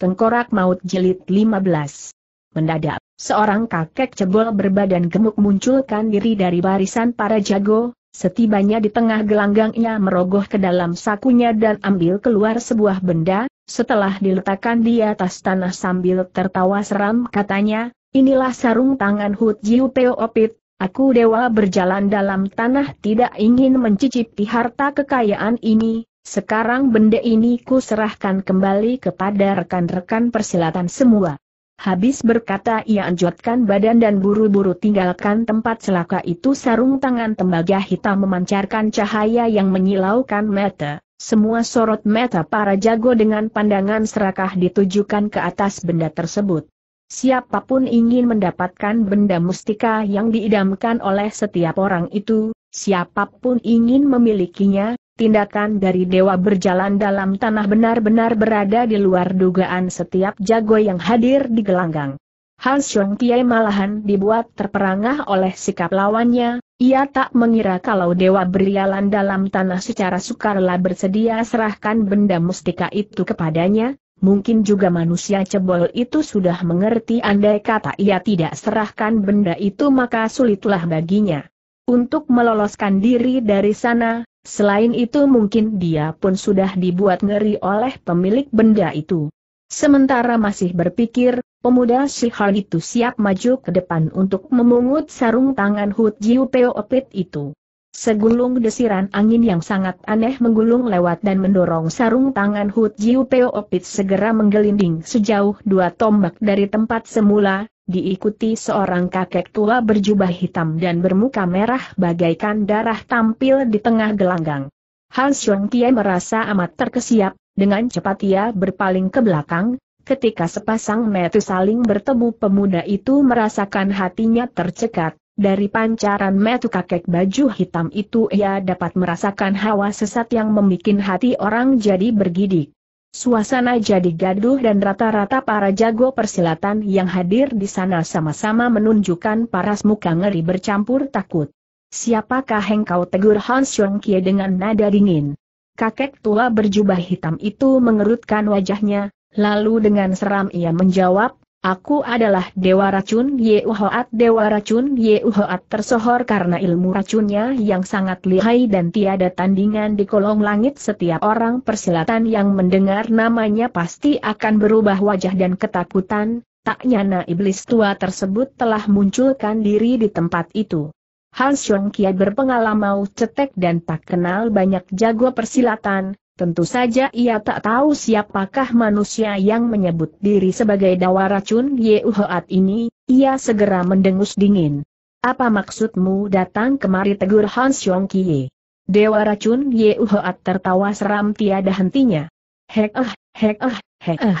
Tengkorak Maut Jilid 15. Mendadak, seorang kakek cebol berbadan gemuk munculkan diri dari barisan para jago, setibanya di tengah gelanggangnya merogoh ke dalam sakunya dan ambil keluar sebuah benda, setelah diletakkan di atas tanah sambil tertawa seram katanya, inilah sarung tangan Hut Jiu Opit, aku dewa berjalan dalam tanah tidak ingin mencicipi harta kekayaan ini, sekarang benda ini ku serahkan kembali kepada rekan-rekan persilatan semua. Habis berkata ia anjotkan badan dan buru-buru tinggalkan tempat selaka itu sarung tangan tembaga hitam memancarkan cahaya yang menyilaukan mata. Semua sorot mata para jago dengan pandangan serakah ditujukan ke atas benda tersebut. Siapapun ingin mendapatkan benda mustika yang diidamkan oleh setiap orang itu, siapapun ingin memilikinya, tindakan dari dewa berjalan dalam tanah benar-benar berada di luar dugaan setiap jago yang hadir di gelanggang. Hans Xiong Kiai malahan dibuat terperangah oleh sikap lawannya, ia tak mengira kalau dewa berjalan dalam tanah secara sukarela bersedia serahkan benda mustika itu kepadanya, mungkin juga manusia cebol itu sudah mengerti andai kata ia tidak serahkan benda itu maka sulitlah baginya. Untuk meloloskan diri dari sana, Selain itu mungkin dia pun sudah dibuat ngeri oleh pemilik benda itu. Sementara masih berpikir, pemuda Shihan itu siap maju ke depan untuk memungut sarung tangan Hu Jiu opit itu. Segulung desiran angin yang sangat aneh menggulung lewat dan mendorong sarung tangan Hu Jiu opit segera menggelinding sejauh dua tombak dari tempat semula, diikuti seorang kakek tua berjubah hitam dan bermuka merah bagaikan darah tampil di tengah gelanggang. Han Xiong Kie merasa amat terkesiap, dengan cepat ia berpaling ke belakang, ketika sepasang metu saling bertemu pemuda itu merasakan hatinya tercekat, dari pancaran metu kakek baju hitam itu ia dapat merasakan hawa sesat yang membuat hati orang jadi bergidik. Suasana jadi gaduh dan rata-rata para jago persilatan yang hadir di sana sama-sama menunjukkan paras muka ngeri bercampur takut. Siapakah hengkau tegur Hans Kie dengan nada dingin? Kakek tua berjubah hitam itu mengerutkan wajahnya, lalu dengan seram ia menjawab, Aku adalah Dewa Racun Yeuhoat Dewa Racun Yeuhoat tersohor karena ilmu racunnya yang sangat lihai dan tiada tandingan di kolong langit setiap orang persilatan yang mendengar namanya pasti akan berubah wajah dan ketakutan, tak nyana iblis tua tersebut telah munculkan diri di tempat itu. Han Xiong Kia berpengalaman cetek dan tak kenal banyak jago persilatan, Tentu saja ia tak tahu siapakah manusia yang menyebut diri sebagai dawa racun Yeuhoat ini, ia segera mendengus dingin. Apa maksudmu datang kemari tegur Han Xiong Kie? Dewa racun Yeuhoat tertawa seram tiada hentinya. Hek eh, hek eh, hek eh.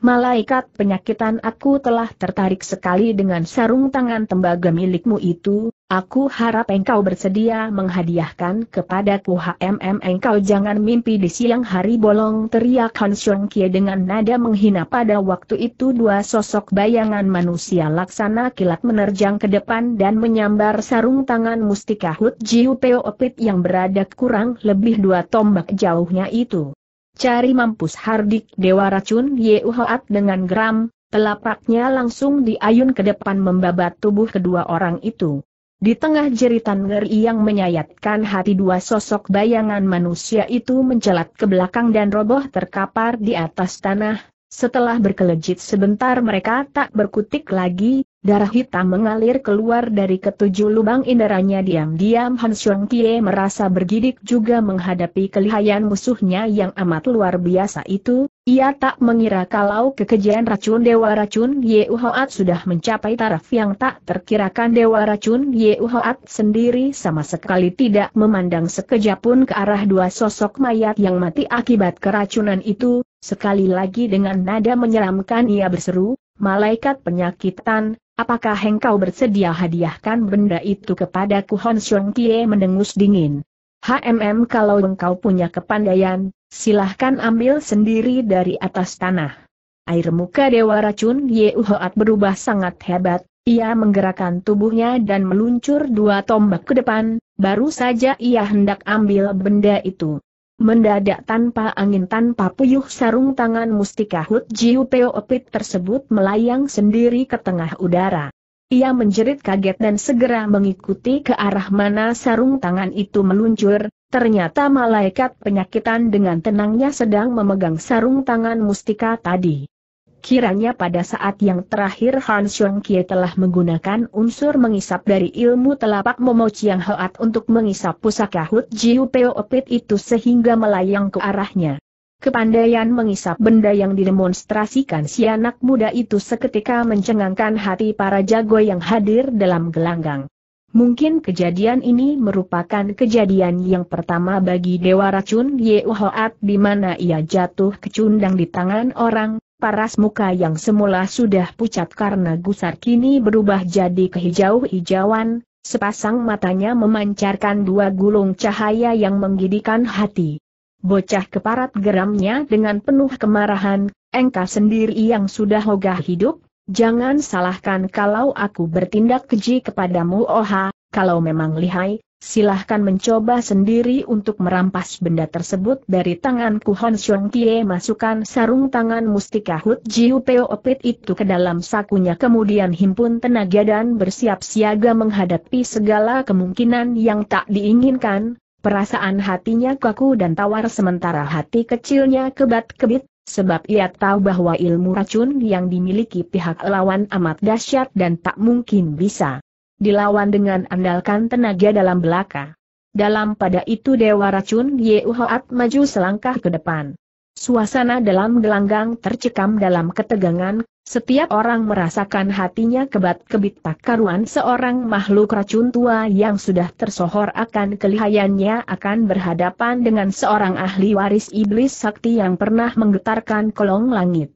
Malaikat penyakitan aku telah tertarik sekali dengan sarung tangan tembaga milikmu itu, Aku harap engkau bersedia menghadiahkan kepadaku HMM engkau jangan mimpi di siang hari bolong teriak Han Xiong Kie dengan nada menghina pada waktu itu dua sosok bayangan manusia laksana kilat menerjang ke depan dan menyambar sarung tangan mustika Hut Jiu Peo Opit yang berada kurang lebih dua tombak jauhnya itu. Cari mampus hardik Dewa Racun Yeu Hoat dengan geram, telapaknya langsung diayun ke depan membabat tubuh kedua orang itu. Di tengah jeritan ngeri yang menyayatkan hati dua sosok bayangan manusia itu mencelat ke belakang dan roboh terkapar di atas tanah, setelah berkelejit sebentar mereka tak berkutik lagi, Darah hitam mengalir keluar dari ketujuh lubang inderanya diam-diam Han Xiong Kie merasa bergidik juga menghadapi kelihayan musuhnya yang amat luar biasa itu, ia tak mengira kalau kekejian racun Dewa Racun Ye Uhoat sudah mencapai taraf yang tak terkirakan Dewa Racun Ye Uhoat sendiri sama sekali tidak memandang sekejap pun ke arah dua sosok mayat yang mati akibat keracunan itu, sekali lagi dengan nada menyeramkan ia berseru, Malaikat penyakitan, apakah engkau bersedia hadiahkan benda itu kepadaku Hon Xiong Kie mendengus dingin. HMM kalau engkau punya kepandaian, silahkan ambil sendiri dari atas tanah. Air muka Dewa Racun Ye Uhoat berubah sangat hebat, ia menggerakkan tubuhnya dan meluncur dua tombak ke depan, baru saja ia hendak ambil benda itu. Mendadak tanpa angin tanpa puyuh sarung tangan mustika Hut Jiu Opit tersebut melayang sendiri ke tengah udara. Ia menjerit kaget dan segera mengikuti ke arah mana sarung tangan itu meluncur, ternyata malaikat penyakitan dengan tenangnya sedang memegang sarung tangan mustika tadi. Kiranya pada saat yang terakhir Han Xiong Kie telah menggunakan unsur mengisap dari ilmu telapak Momo Chiang Hoat untuk mengisap pusaka Hut Jiu Peo Opit itu sehingga melayang ke arahnya. Kepandaian mengisap benda yang didemonstrasikan si anak muda itu seketika mencengangkan hati para jago yang hadir dalam gelanggang. Mungkin kejadian ini merupakan kejadian yang pertama bagi Dewa Racun Yeuhoat di mana ia jatuh kecundang di tangan orang, paras muka yang semula sudah pucat karena gusar kini berubah jadi kehijau-hijauan, sepasang matanya memancarkan dua gulung cahaya yang menggidikan hati. Bocah keparat geramnya dengan penuh kemarahan, engkau sendiri yang sudah hogah hidup, jangan salahkan kalau aku bertindak keji kepadamu oha, kalau memang lihai, Silahkan mencoba sendiri untuk merampas benda tersebut dari tanganku Hon Xiong Kie masukkan sarung tangan mustika Hut Jiu Peo Opit itu ke dalam sakunya kemudian himpun tenaga dan bersiap siaga menghadapi segala kemungkinan yang tak diinginkan, perasaan hatinya kaku dan tawar sementara hati kecilnya kebat-kebit, sebab ia tahu bahwa ilmu racun yang dimiliki pihak lawan amat dahsyat dan tak mungkin bisa dilawan dengan andalkan tenaga dalam belaka. Dalam pada itu Dewa Racun Yehuat maju selangkah ke depan. Suasana dalam gelanggang tercekam dalam ketegangan, setiap orang merasakan hatinya kebat-kebit tak karuan seorang makhluk racun tua yang sudah tersohor akan kelihayannya akan berhadapan dengan seorang ahli waris iblis sakti yang pernah menggetarkan kolong langit.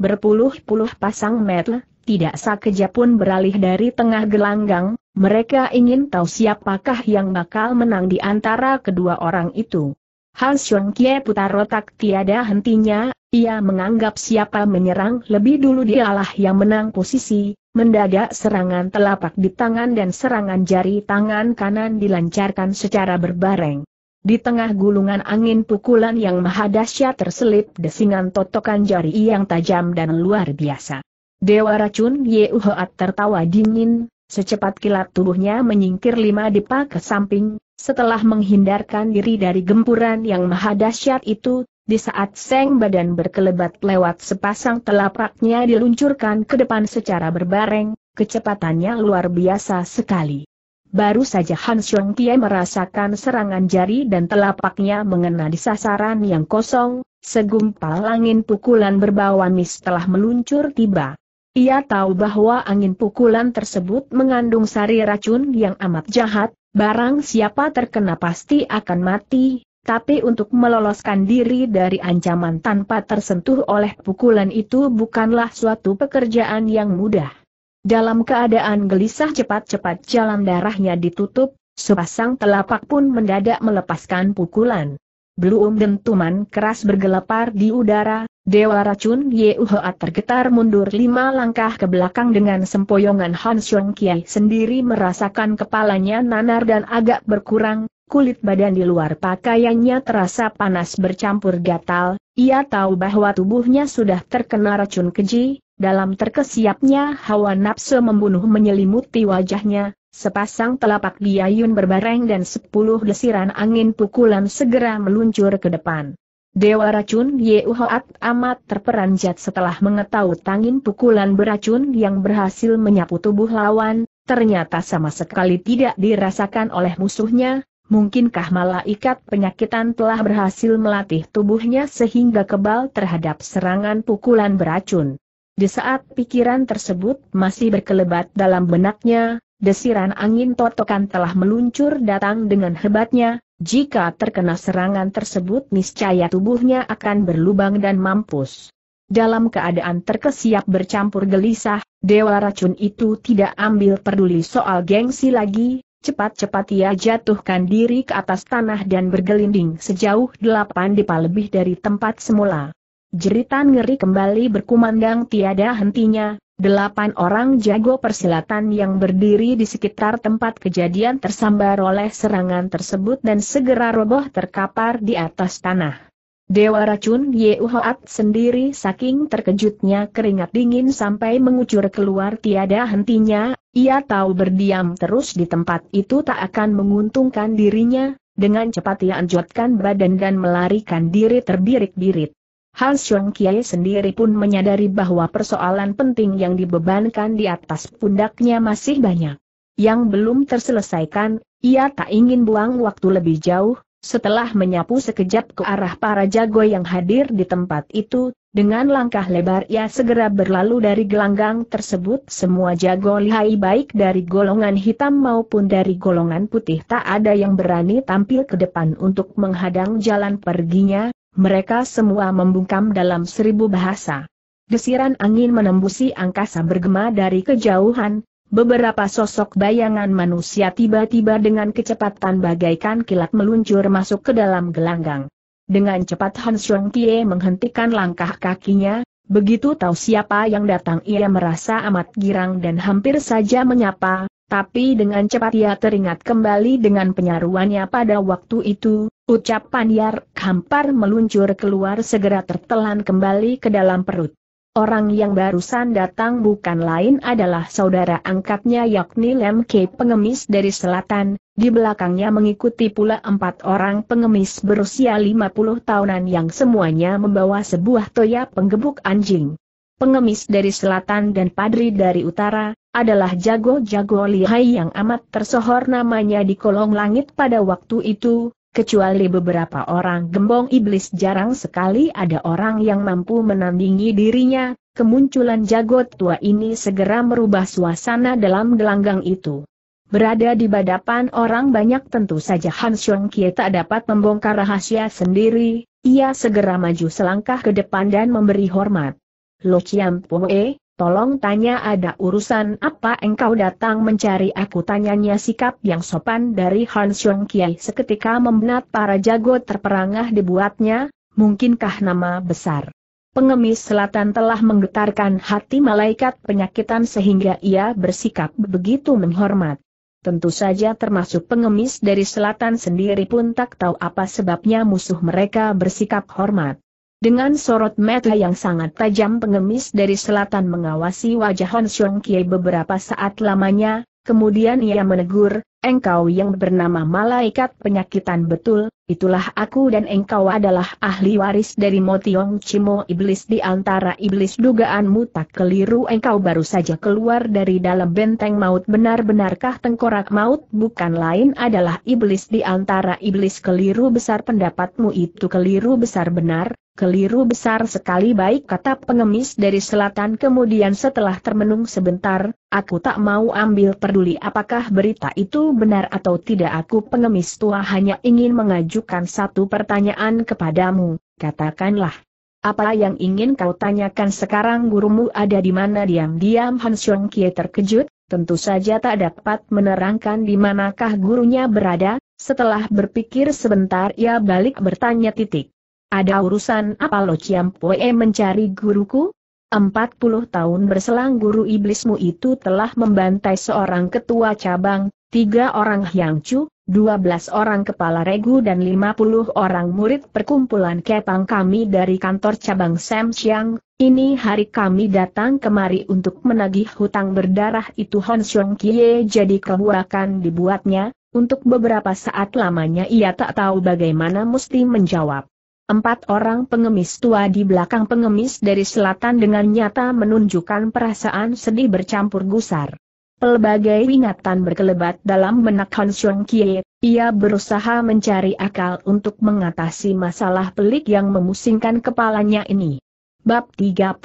Berpuluh-puluh pasang metel, tidak sakeja pun beralih dari tengah gelanggang, mereka ingin tahu siapakah yang bakal menang di antara kedua orang itu. Han Xiong Kie putar otak tiada hentinya, ia menganggap siapa menyerang lebih dulu dialah yang menang posisi, mendadak serangan telapak di tangan dan serangan jari tangan kanan dilancarkan secara berbareng. Di tengah gulungan angin pukulan yang maha dahsyat terselip desingan totokan jari yang tajam dan luar biasa. Dewa racun Yeuhoat tertawa dingin, secepat kilat tubuhnya menyingkir lima dipa ke samping, setelah menghindarkan diri dari gempuran yang maha dahsyat itu, di saat seng badan berkelebat lewat sepasang telapaknya diluncurkan ke depan secara berbareng, kecepatannya luar biasa sekali. Baru saja Han Xiong Tie merasakan serangan jari dan telapaknya mengena di sasaran yang kosong, segumpal angin pukulan berbau amis telah meluncur tiba. Ia tahu bahwa angin pukulan tersebut mengandung sari racun yang amat jahat, barang siapa terkena pasti akan mati, tapi untuk meloloskan diri dari ancaman tanpa tersentuh oleh pukulan itu bukanlah suatu pekerjaan yang mudah. Dalam keadaan gelisah cepat-cepat jalan darahnya ditutup, sepasang telapak pun mendadak melepaskan pukulan. Belum dentuman keras bergelepar di udara, Dewa Racun Yehua tergetar mundur lima langkah ke belakang dengan sempoyongan Han Xiong Kiai sendiri merasakan kepalanya nanar dan agak berkurang, kulit badan di luar pakaiannya terasa panas bercampur gatal, ia tahu bahwa tubuhnya sudah terkena racun keji, dalam terkesiapnya hawa nafsu membunuh menyelimuti wajahnya, Sepasang telapak biayun berbareng dan sepuluh desiran angin pukulan segera meluncur ke depan. Dewa racun Yehuat amat terperanjat setelah mengetahui tangin pukulan beracun yang berhasil menyapu tubuh lawan, ternyata sama sekali tidak dirasakan oleh musuhnya, mungkinkah malaikat penyakitan telah berhasil melatih tubuhnya sehingga kebal terhadap serangan pukulan beracun. Di saat pikiran tersebut masih berkelebat dalam benaknya, Desiran angin totokan telah meluncur datang dengan hebatnya, jika terkena serangan tersebut niscaya tubuhnya akan berlubang dan mampus. Dalam keadaan terkesiap bercampur gelisah, Dewa Racun itu tidak ambil peduli soal gengsi lagi, cepat-cepat ia jatuhkan diri ke atas tanah dan bergelinding sejauh delapan depa lebih dari tempat semula. Jeritan ngeri kembali berkumandang tiada hentinya, Delapan orang jago persilatan yang berdiri di sekitar tempat kejadian tersambar oleh serangan tersebut dan segera roboh terkapar di atas tanah. Dewa racun Yehuat sendiri saking terkejutnya keringat dingin sampai mengucur keluar tiada hentinya, ia tahu berdiam terus di tempat itu tak akan menguntungkan dirinya, dengan cepat ia anjotkan badan dan melarikan diri terbirik-birit. Han Shuang Kiai sendiri pun menyadari bahwa persoalan penting yang dibebankan di atas pundaknya masih banyak. Yang belum terselesaikan, ia tak ingin buang waktu lebih jauh, setelah menyapu sekejap ke arah para jago yang hadir di tempat itu, dengan langkah lebar ia segera berlalu dari gelanggang tersebut semua jago lihai baik dari golongan hitam maupun dari golongan putih tak ada yang berani tampil ke depan untuk menghadang jalan perginya, mereka semua membungkam dalam seribu bahasa. Desiran angin menembusi angkasa bergema dari kejauhan, beberapa sosok bayangan manusia tiba-tiba dengan kecepatan bagaikan kilat meluncur masuk ke dalam gelanggang. Dengan cepat Han Xiong Kie menghentikan langkah kakinya, begitu tahu siapa yang datang ia merasa amat girang dan hampir saja menyapa, tapi dengan cepat ia teringat kembali dengan penyaruannya pada waktu itu, Ucapan Yar Kampar meluncur keluar segera tertelan kembali ke dalam perut. Orang yang barusan datang bukan lain adalah saudara angkatnya yakni Lem K. pengemis dari selatan, di belakangnya mengikuti pula empat orang pengemis berusia 50 tahunan yang semuanya membawa sebuah toya penggebuk anjing. Pengemis dari selatan dan padri dari utara, adalah jago-jago lihai yang amat tersohor namanya di kolong langit pada waktu itu, Kecuali beberapa orang gembong iblis jarang sekali ada orang yang mampu menandingi dirinya, kemunculan jagot tua ini segera merubah suasana dalam gelanggang itu. Berada di badapan orang banyak tentu saja Han Xiong Kie tak dapat membongkar rahasia sendiri, ia segera maju selangkah ke depan dan memberi hormat. Lo Chiam Poe, Tolong tanya ada urusan apa engkau datang mencari aku tanyanya sikap yang sopan dari Han Xiong Kiai seketika membenat para jago terperangah dibuatnya, mungkinkah nama besar. Pengemis selatan telah menggetarkan hati malaikat penyakitan sehingga ia bersikap begitu menghormat. Tentu saja termasuk pengemis dari selatan sendiri pun tak tahu apa sebabnya musuh mereka bersikap hormat. Dengan sorot mata yang sangat tajam pengemis dari selatan mengawasi wajah Hon Xiong Kie beberapa saat lamanya, kemudian ia menegur, engkau yang bernama malaikat penyakitan betul, itulah aku dan engkau adalah ahli waris dari Motiong Cimo Iblis di antara iblis dugaanmu tak keliru engkau baru saja keluar dari dalam benteng maut benar-benarkah tengkorak maut bukan lain adalah iblis di antara iblis keliru besar pendapatmu itu keliru besar benar, Keliru besar sekali baik kata pengemis dari selatan kemudian setelah termenung sebentar, aku tak mau ambil peduli apakah berita itu benar atau tidak aku pengemis tua hanya ingin mengajukan satu pertanyaan kepadamu, katakanlah. Apa yang ingin kau tanyakan sekarang gurumu ada di mana diam-diam Han Xiong Kie terkejut, tentu saja tak dapat menerangkan di manakah gurunya berada, setelah berpikir sebentar ia balik bertanya titik. Ada urusan apa lo Poe mencari guruku? 40 tahun berselang guru iblismu itu telah membantai seorang ketua cabang, tiga orang dua belas orang kepala regu dan lima puluh orang murid perkumpulan kepang kami dari kantor cabang Sam Siang. Ini hari kami datang kemari untuk menagih hutang berdarah itu Hon Xiong Kie jadi kehuakan dibuatnya, untuk beberapa saat lamanya ia tak tahu bagaimana mesti menjawab. Empat orang pengemis tua di belakang pengemis dari selatan dengan nyata menunjukkan perasaan sedih bercampur gusar. Pelbagai ingatan berkelebat dalam benak Han Xiong Kie, ia berusaha mencari akal untuk mengatasi masalah pelik yang memusingkan kepalanya ini. Bab 31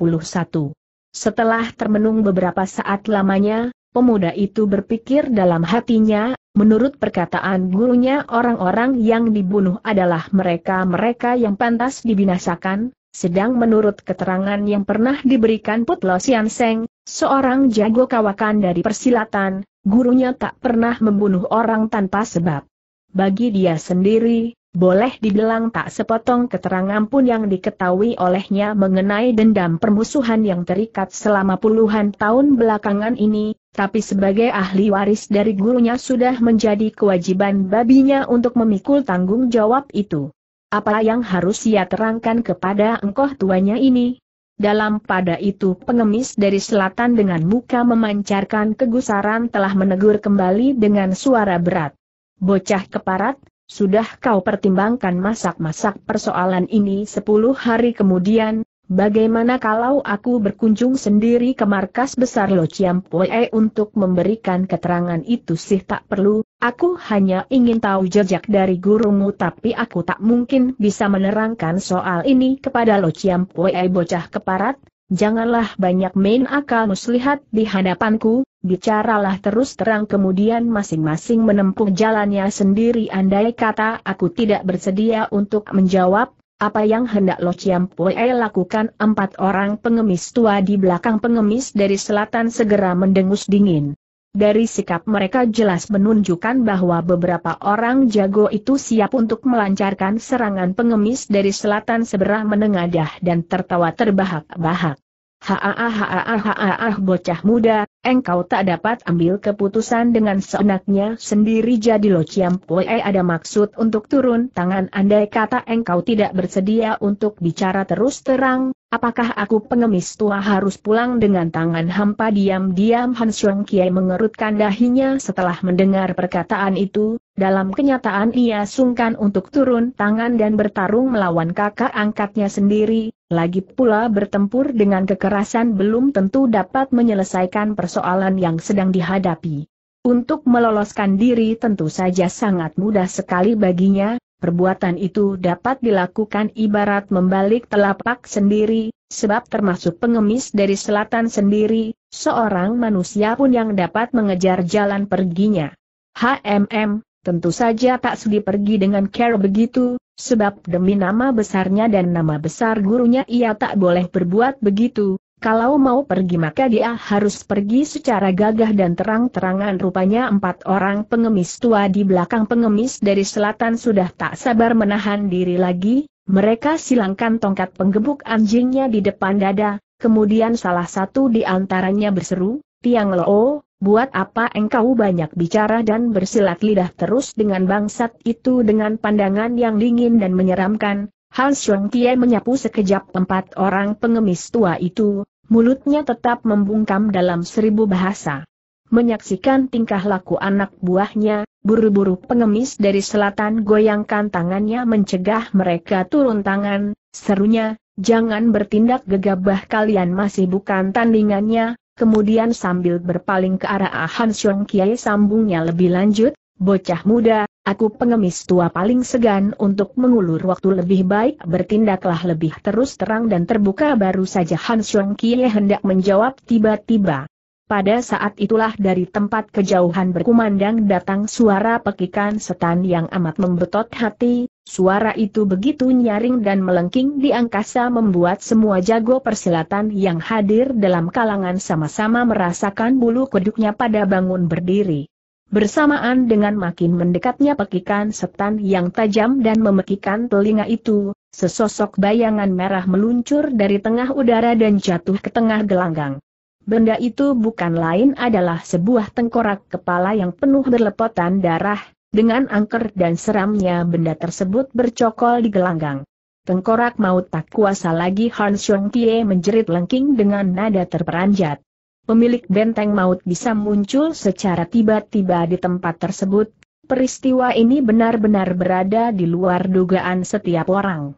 Setelah termenung beberapa saat lamanya, pemuda itu berpikir dalam hatinya, Menurut perkataan gurunya orang-orang yang dibunuh adalah mereka-mereka yang pantas dibinasakan, sedang menurut keterangan yang pernah diberikan Putlo Sian Seng, seorang jago kawakan dari persilatan, gurunya tak pernah membunuh orang tanpa sebab. Bagi dia sendiri, boleh dibilang tak sepotong keterangan pun yang diketahui olehnya mengenai dendam permusuhan yang terikat selama puluhan tahun belakangan ini, tapi sebagai ahli waris dari gurunya sudah menjadi kewajiban babinya untuk memikul tanggung jawab itu. Apa yang harus ia terangkan kepada engkau tuanya ini? Dalam pada itu pengemis dari selatan dengan muka memancarkan kegusaran telah menegur kembali dengan suara berat. Bocah keparat, sudah kau pertimbangkan masak-masak persoalan ini sepuluh hari kemudian, Bagaimana kalau aku berkunjung sendiri ke markas besar Lo Chiampoe untuk memberikan keterangan itu sih tak perlu, aku hanya ingin tahu jejak dari gurumu tapi aku tak mungkin bisa menerangkan soal ini kepada Lo Chiampoe bocah keparat, janganlah banyak main akal muslihat di hadapanku, bicaralah terus terang kemudian masing-masing menempuh jalannya sendiri andai kata aku tidak bersedia untuk menjawab, apa yang hendak Lo Chiam Pue lakukan empat orang pengemis tua di belakang pengemis dari selatan segera mendengus dingin. Dari sikap mereka jelas menunjukkan bahwa beberapa orang jago itu siap untuk melancarkan serangan pengemis dari selatan seberang menengadah dan tertawa terbahak-bahak. Haah bocah muda, engkau tak dapat ambil keputusan dengan seenaknya sendiri jadi lo ciampoe ada maksud untuk turun tangan andai kata engkau tidak bersedia untuk bicara terus terang, apakah aku pengemis tua harus pulang dengan tangan hampa diam-diam Han Kiai mengerutkan dahinya setelah mendengar perkataan itu, dalam kenyataan ia sungkan untuk turun tangan dan bertarung melawan kakak angkatnya sendiri, lagi pula bertempur dengan kekerasan belum tentu dapat menyelesaikan persoalan yang sedang dihadapi. Untuk meloloskan diri tentu saja sangat mudah sekali baginya, perbuatan itu dapat dilakukan ibarat membalik telapak sendiri, sebab termasuk pengemis dari selatan sendiri, seorang manusia pun yang dapat mengejar jalan perginya. HMM, tentu saja tak sedih pergi dengan care begitu, Sebab demi nama besarnya dan nama besar gurunya ia tak boleh berbuat begitu, kalau mau pergi maka dia harus pergi secara gagah dan terang-terangan rupanya empat orang pengemis tua di belakang pengemis dari selatan sudah tak sabar menahan diri lagi, mereka silangkan tongkat penggebuk anjingnya di depan dada, kemudian salah satu di antaranya berseru, Tiang Loo, Buat apa engkau banyak bicara dan bersilat lidah terus dengan bangsat itu dengan pandangan yang dingin dan menyeramkan? Han Shuang Tie menyapu sekejap empat orang pengemis tua itu, mulutnya tetap membungkam dalam seribu bahasa. Menyaksikan tingkah laku anak buahnya, buru-buru pengemis dari selatan goyangkan tangannya mencegah mereka turun tangan, serunya, jangan bertindak gegabah kalian masih bukan tandingannya, Kemudian sambil berpaling ke arah Han Xiong Kiai sambungnya lebih lanjut, bocah muda, aku pengemis tua paling segan untuk mengulur waktu lebih baik bertindaklah lebih terus terang dan terbuka baru saja Han Xiong Kiai hendak menjawab tiba-tiba. Pada saat itulah dari tempat kejauhan berkumandang datang suara pekikan setan yang amat membetot hati, suara itu begitu nyaring dan melengking di angkasa membuat semua jago persilatan yang hadir dalam kalangan sama-sama merasakan bulu kuduknya pada bangun berdiri. Bersamaan dengan makin mendekatnya pekikan setan yang tajam dan memekikan telinga itu, sesosok bayangan merah meluncur dari tengah udara dan jatuh ke tengah gelanggang. Benda itu bukan lain adalah sebuah tengkorak kepala yang penuh berlepotan darah, dengan angker dan seramnya benda tersebut bercokol di gelanggang. Tengkorak maut tak kuasa lagi Han Xiong Kie menjerit lengking dengan nada terperanjat. Pemilik benteng maut bisa muncul secara tiba-tiba di tempat tersebut, peristiwa ini benar-benar berada di luar dugaan setiap orang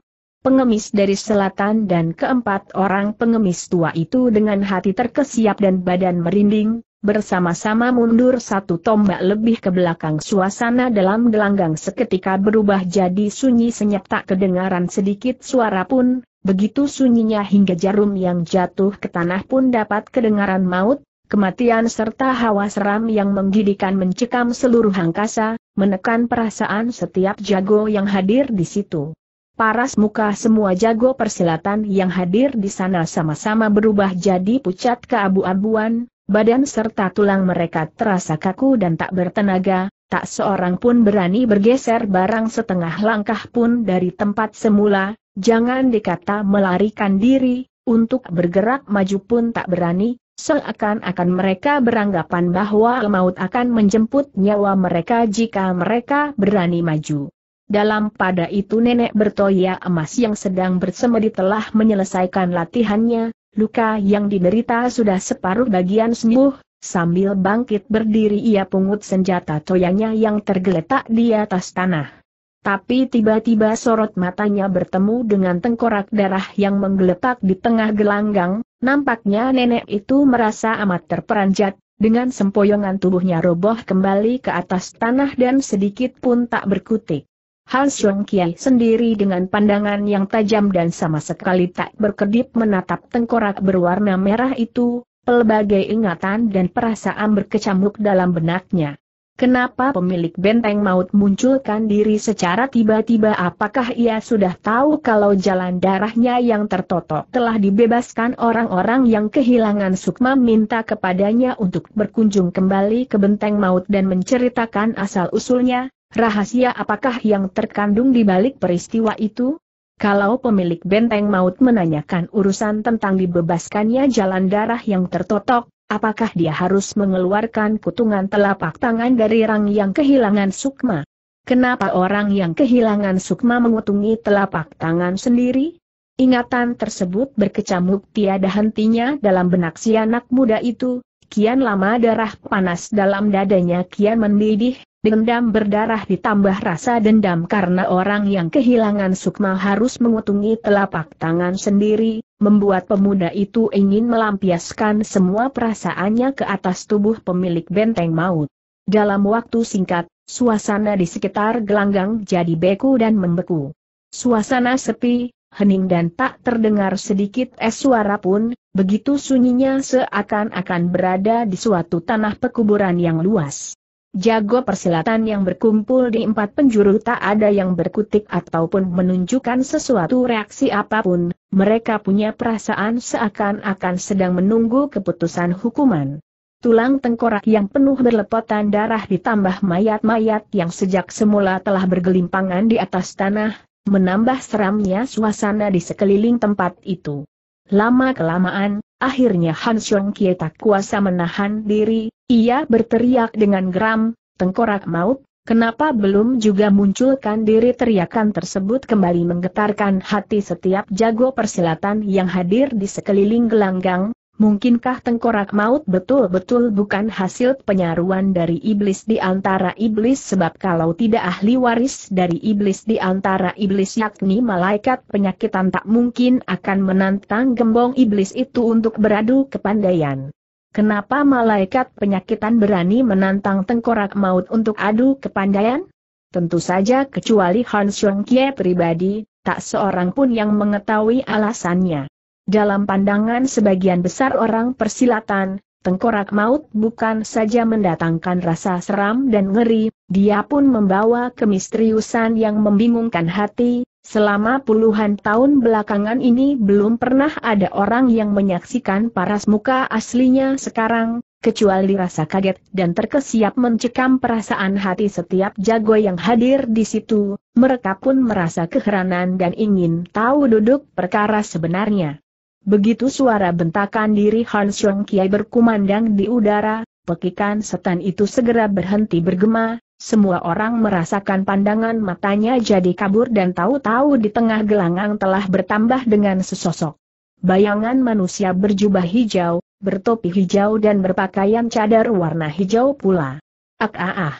pengemis dari selatan dan keempat orang pengemis tua itu dengan hati terkesiap dan badan merinding, bersama-sama mundur satu tombak lebih ke belakang suasana dalam gelanggang seketika berubah jadi sunyi senyap tak kedengaran sedikit suara pun, begitu sunyinya hingga jarum yang jatuh ke tanah pun dapat kedengaran maut, kematian serta hawa seram yang menggidikan mencekam seluruh angkasa, menekan perasaan setiap jago yang hadir di situ. Paras muka semua jago persilatan yang hadir di sana sama-sama berubah jadi pucat keabu-abuan, badan serta tulang mereka terasa kaku dan tak bertenaga, tak seorang pun berani bergeser barang setengah langkah pun dari tempat semula, jangan dikata melarikan diri, untuk bergerak maju pun tak berani, seakan-akan mereka beranggapan bahwa maut akan menjemput nyawa mereka jika mereka berani maju. Dalam pada itu nenek bertoya emas yang sedang bersemedi telah menyelesaikan latihannya, luka yang diderita sudah separuh bagian sembuh, sambil bangkit berdiri ia pungut senjata toyanya yang tergeletak di atas tanah. Tapi tiba-tiba sorot matanya bertemu dengan tengkorak darah yang menggeletak di tengah gelanggang, nampaknya nenek itu merasa amat terperanjat, dengan sempoyongan tubuhnya roboh kembali ke atas tanah dan sedikit pun tak berkutik. Han Sung Kiai sendiri dengan pandangan yang tajam dan sama sekali tak berkedip menatap tengkorak berwarna merah itu, pelbagai ingatan dan perasaan berkecamuk dalam benaknya. Kenapa pemilik benteng maut munculkan diri secara tiba-tiba apakah ia sudah tahu kalau jalan darahnya yang tertotok telah dibebaskan orang-orang yang kehilangan Sukma minta kepadanya untuk berkunjung kembali ke benteng maut dan menceritakan asal-usulnya, Rahasia apakah yang terkandung di balik peristiwa itu? Kalau pemilik benteng maut menanyakan urusan tentang dibebaskannya jalan darah yang tertotok, apakah dia harus mengeluarkan kutungan telapak tangan dari orang yang kehilangan sukma? Kenapa orang yang kehilangan sukma mengutungi telapak tangan sendiri? Ingatan tersebut berkecamuk tiada hentinya dalam benak si anak muda itu, Kian lama darah panas dalam dadanya kian mendidih, dendam berdarah ditambah rasa dendam karena orang yang kehilangan sukma harus mengutungi telapak tangan sendiri, membuat pemuda itu ingin melampiaskan semua perasaannya ke atas tubuh pemilik benteng maut. Dalam waktu singkat, suasana di sekitar gelanggang jadi beku dan membeku. Suasana sepi, hening dan tak terdengar sedikit es suara pun, begitu sunyinya seakan-akan berada di suatu tanah pekuburan yang luas. Jago persilatan yang berkumpul di empat penjuru tak ada yang berkutik ataupun menunjukkan sesuatu reaksi apapun, mereka punya perasaan seakan-akan sedang menunggu keputusan hukuman. Tulang tengkorak yang penuh berlepotan darah ditambah mayat-mayat yang sejak semula telah bergelimpangan di atas tanah, menambah seramnya suasana di sekeliling tempat itu. Lama-kelamaan, akhirnya Han Xiong Kie tak kuasa menahan diri, ia berteriak dengan geram, tengkorak maut, Kenapa belum juga munculkan diri teriakan tersebut kembali menggetarkan hati setiap jago persilatan yang hadir di sekeliling gelanggang, Mungkinkah tengkorak maut betul-betul bukan hasil penyaruan dari iblis di antara iblis sebab kalau tidak ahli waris dari iblis di antara iblis yakni malaikat penyakitan tak mungkin akan menantang gembong iblis itu untuk beradu kepandaian. Kenapa malaikat penyakitan berani menantang tengkorak maut untuk adu kepandaian? Tentu saja kecuali Han Xiongkie pribadi, tak seorang pun yang mengetahui alasannya. Dalam pandangan sebagian besar orang persilatan, tengkorak maut bukan saja mendatangkan rasa seram dan ngeri, dia pun membawa kemisteriusan yang membingungkan hati, selama puluhan tahun belakangan ini belum pernah ada orang yang menyaksikan paras muka aslinya sekarang, kecuali rasa kaget dan terkesiap mencekam perasaan hati setiap jago yang hadir di situ, mereka pun merasa keheranan dan ingin tahu duduk perkara sebenarnya. Begitu suara bentakan diri Han Xiong Kiai berkumandang di udara, pekikan setan itu segera berhenti bergema, semua orang merasakan pandangan matanya jadi kabur dan tahu-tahu di tengah gelanggang telah bertambah dengan sesosok. Bayangan manusia berjubah hijau, bertopi hijau dan berpakaian cadar warna hijau pula. Ak ah, ah ah.